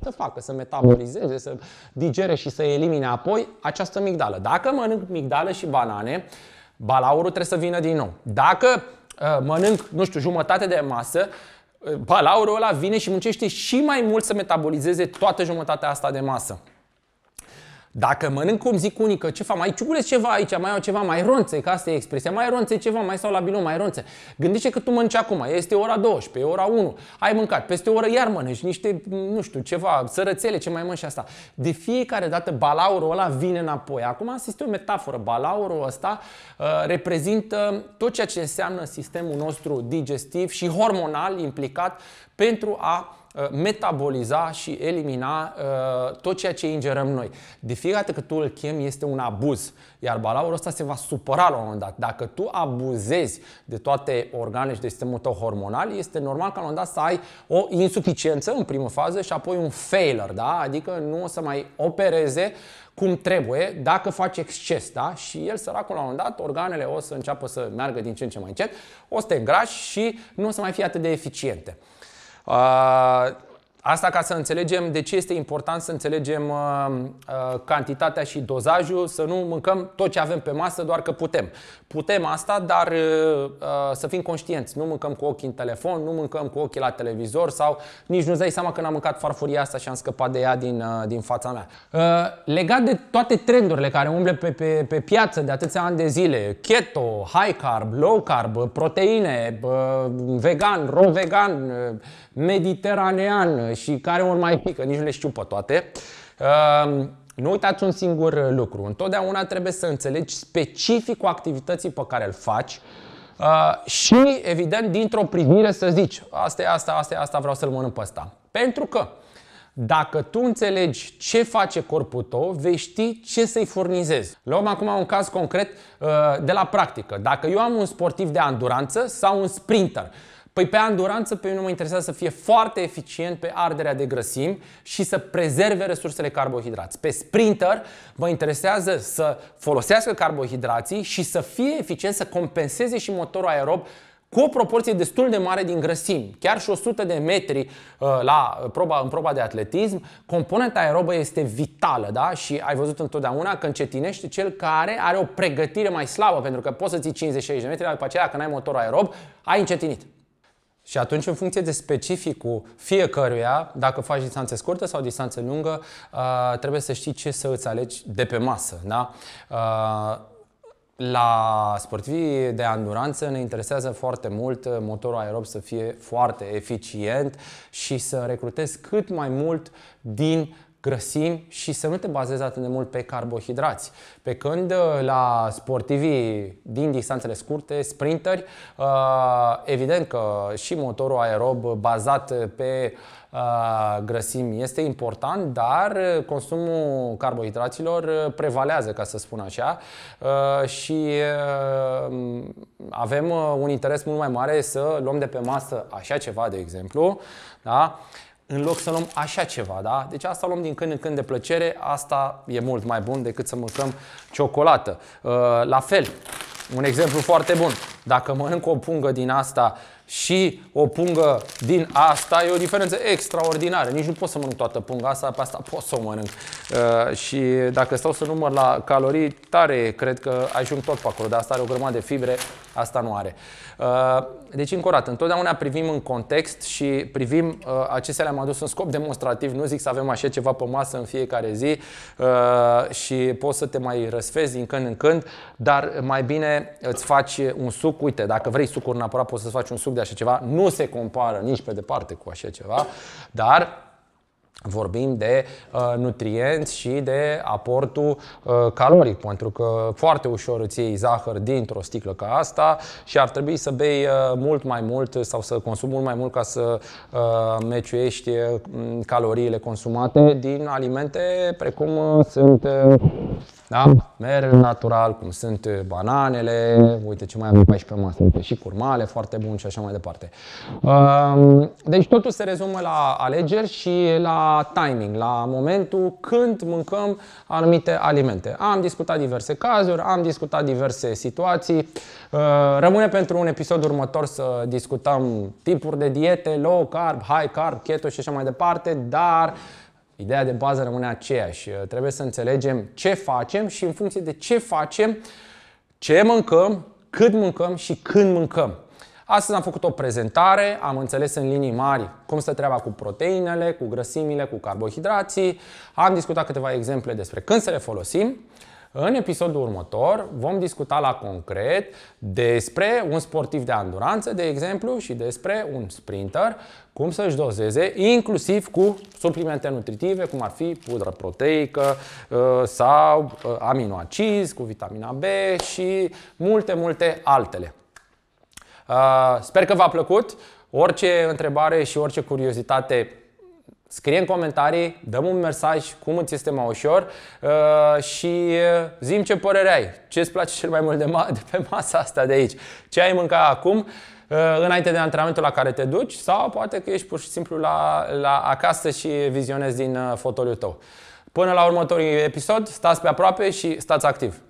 să facă, să metabolizeze, să digere și să elimine apoi această migdală. Dacă mănânc migdală și banane, uh, balaurul trebuie să vină din nou. Dacă uh, mănânc, nu știu, jumătate de masă, uh, balaurul ăla vine și muncește și mai mult să metabolizeze toată jumătatea asta de masă. Dacă mănânc, cum zic unii, că ce fac, mai ciugulesc ceva aici, mai au ceva, mai ronțe, ca asta e expresia, mai ronțe ceva, mai sau la bilou, mai ronțe. Gândește că tu mănânci acum, este ora 12, ora 1, ai mâncat, peste o oră iar mănânci niște, nu știu, ceva, sărățele, ce mai mănânci asta. De fiecare dată balaurul ăla vine înapoi. Acum asta este o metaforă, balaurul ăsta uh, reprezintă tot ceea ce înseamnă sistemul nostru digestiv și hormonal implicat pentru a Uh, metaboliza și elimina uh, tot ceea ce ingerăm noi. De fiecare dată că tu îl chem este un abuz, iar balaurul ăsta se va supăra la un moment dat. Dacă tu abuzezi de toate organele și de sistemul tău hormonal, este normal ca la un moment dat să ai o insuficiență în primă fază și apoi un failure, da? adică nu o să mai opereze cum trebuie, dacă faci exces, da? Și el, săracul, la un moment dat, organele o să înceapă să meargă din ce în ce mai încet, o să te îngrași și nu o să mai fie atât de eficiente. 啊。Asta ca să înțelegem de ce este important să înțelegem uh, uh, cantitatea și dozajul, să nu mâncăm tot ce avem pe masă, doar că putem. Putem asta, dar uh, să fim conștienți. Nu mâncăm cu ochii în telefon, nu mâncăm cu ochii la televizor sau nici nu-ți dai seama că n-am mâncat farfuria asta și am scăpat de ea din, din fața mea. Legat de toate trendurile care umble pe, pe, pe piață de atâția ani de zile, keto, high carb, low carb, proteine, vegan, ro-vegan, mediteranean și care ori mai mică, nici nu le știu pe toate. Ehm, nu uitați un singur lucru. Întotdeauna trebuie să înțelegi specificul activității pe care îl faci uh, și, evident, dintr-o privire să zici asta e asta, asta e asta, vreau să-l mănânc pe ăsta. Pentru că dacă tu înțelegi ce face corpul tău, vei ști ce să-i furnizezi. Luăm acum un caz concret uh, de la practică. Dacă eu am un sportiv de anduranță sau un sprinter, Păi pe anduranță pe mine mă interesează să fie foarte eficient pe arderea de grăsimi și să prezerve resursele carbohidrați. Pe sprinter mă interesează să folosească carbohidrații și să fie eficient să compenseze și motorul aerob cu o proporție destul de mare din grăsimi. Chiar și 100 de metri uh, la proba, în proba de atletism, componenta aerobă este vitală da? și ai văzut întotdeauna că încetinește cel care are o pregătire mai slabă, pentru că poți să ții 50-60 de metri, dar după aceea, dacă n-ai motor aerob, ai încetinit. Și atunci, în funcție de specificul fiecăruia, dacă faci distanțe scurte sau distanțe lungă, uh, trebuie să știi ce să îți alegi de pe masă. Da? Uh, la sportivii de anduranță ne interesează foarte mult uh, motorul aerob să fie foarte eficient și să recrutezi cât mai mult din grăsimi și să nu te bazezi atât de mult pe carbohidrați. Pe când uh, la sportivii din distanțele scurte, sprinteri, uh, evident că și motorul aerob bazat pe uh, grăsimi este important, dar consumul carbohidraților prevalează, ca să spun așa, și avem un interes mult mai mare să luăm de pe masă așa ceva, de exemplu, da? în loc să luăm așa ceva, da? Deci asta luăm din când în când de plăcere, asta e mult mai bun decât să mâncăm ciocolată. Uh, la fel, un exemplu foarte bun. Dacă mănânc o pungă din asta și o pungă din asta, e o diferență extraordinară. Nici nu pot să mănânc toată punga asta, pe asta pot să o mănânc. Uh, și dacă stau să număr la calorii, tare, cred că ajung tot pe acolo. Dar asta are o grămadă de fibre, asta nu are. Uh, deci, încă o dată, întotdeauna privim în context și privim, uh, acestea le-am adus în scop demonstrativ, nu zic să avem așa ceva pe masă în fiecare zi uh, și poți să te mai răsfezi din când în când, dar mai bine îți faci un suc, uite, dacă vrei sucuri neapărat poți să faci un suc de așa ceva, nu se compară nici pe departe cu așa ceva, dar Vorbim de uh, nutrienți și de aportul uh, caloric, pentru că foarte ușor îți iei zahăr dintr-o sticlă ca asta și ar trebui să bei uh, mult mai mult sau să consumi mult mai mult ca să uh, meciuiești uh, caloriile consumate din alimente precum uh, sunt uh, da? Mm. Mere natural, cum sunt uh, bananele, uite ce mai avem aici pe masă, uite și curmale foarte bun și așa mai departe. Um, deci totul se rezumă la alegeri și la timing, la momentul când mâncăm anumite alimente. Am discutat diverse cazuri, am discutat diverse situații. Uh, rămâne pentru un episod următor să discutăm tipuri de diete, low carb, high carb, keto și așa mai departe, dar Ideea de bază rămâne aceeași. Uh, trebuie să înțelegem ce facem și în funcție de ce facem, ce mâncăm, cât mâncăm și când mâncăm. Astăzi am făcut o prezentare, am înțeles în linii mari cum stă treaba cu proteinele, cu grăsimile, cu carbohidrații, am discutat câteva exemple despre când să le folosim în episodul următor vom discuta la concret despre un sportiv de anduranță, de exemplu, și despre un sprinter, cum să-și dozeze, inclusiv cu suplimente nutritive, cum ar fi pudră proteică uh, sau uh, aminoacizi, cu vitamina B și multe, multe altele. Uh, sper că v-a plăcut. Orice întrebare și orice curiozitate Scrie în comentarii, dăm un mesaj cum îți este mai ușor uh, și uh, zim ce părere ai, ce îți place cel mai mult de, ma- de pe masa asta de aici, ce ai mâncat acum uh, înainte de antrenamentul la care te duci sau poate că ești pur și simplu la, la acasă și vizionezi din uh, fotoliul tău. Până la următorul episod, stați pe aproape și stați activ!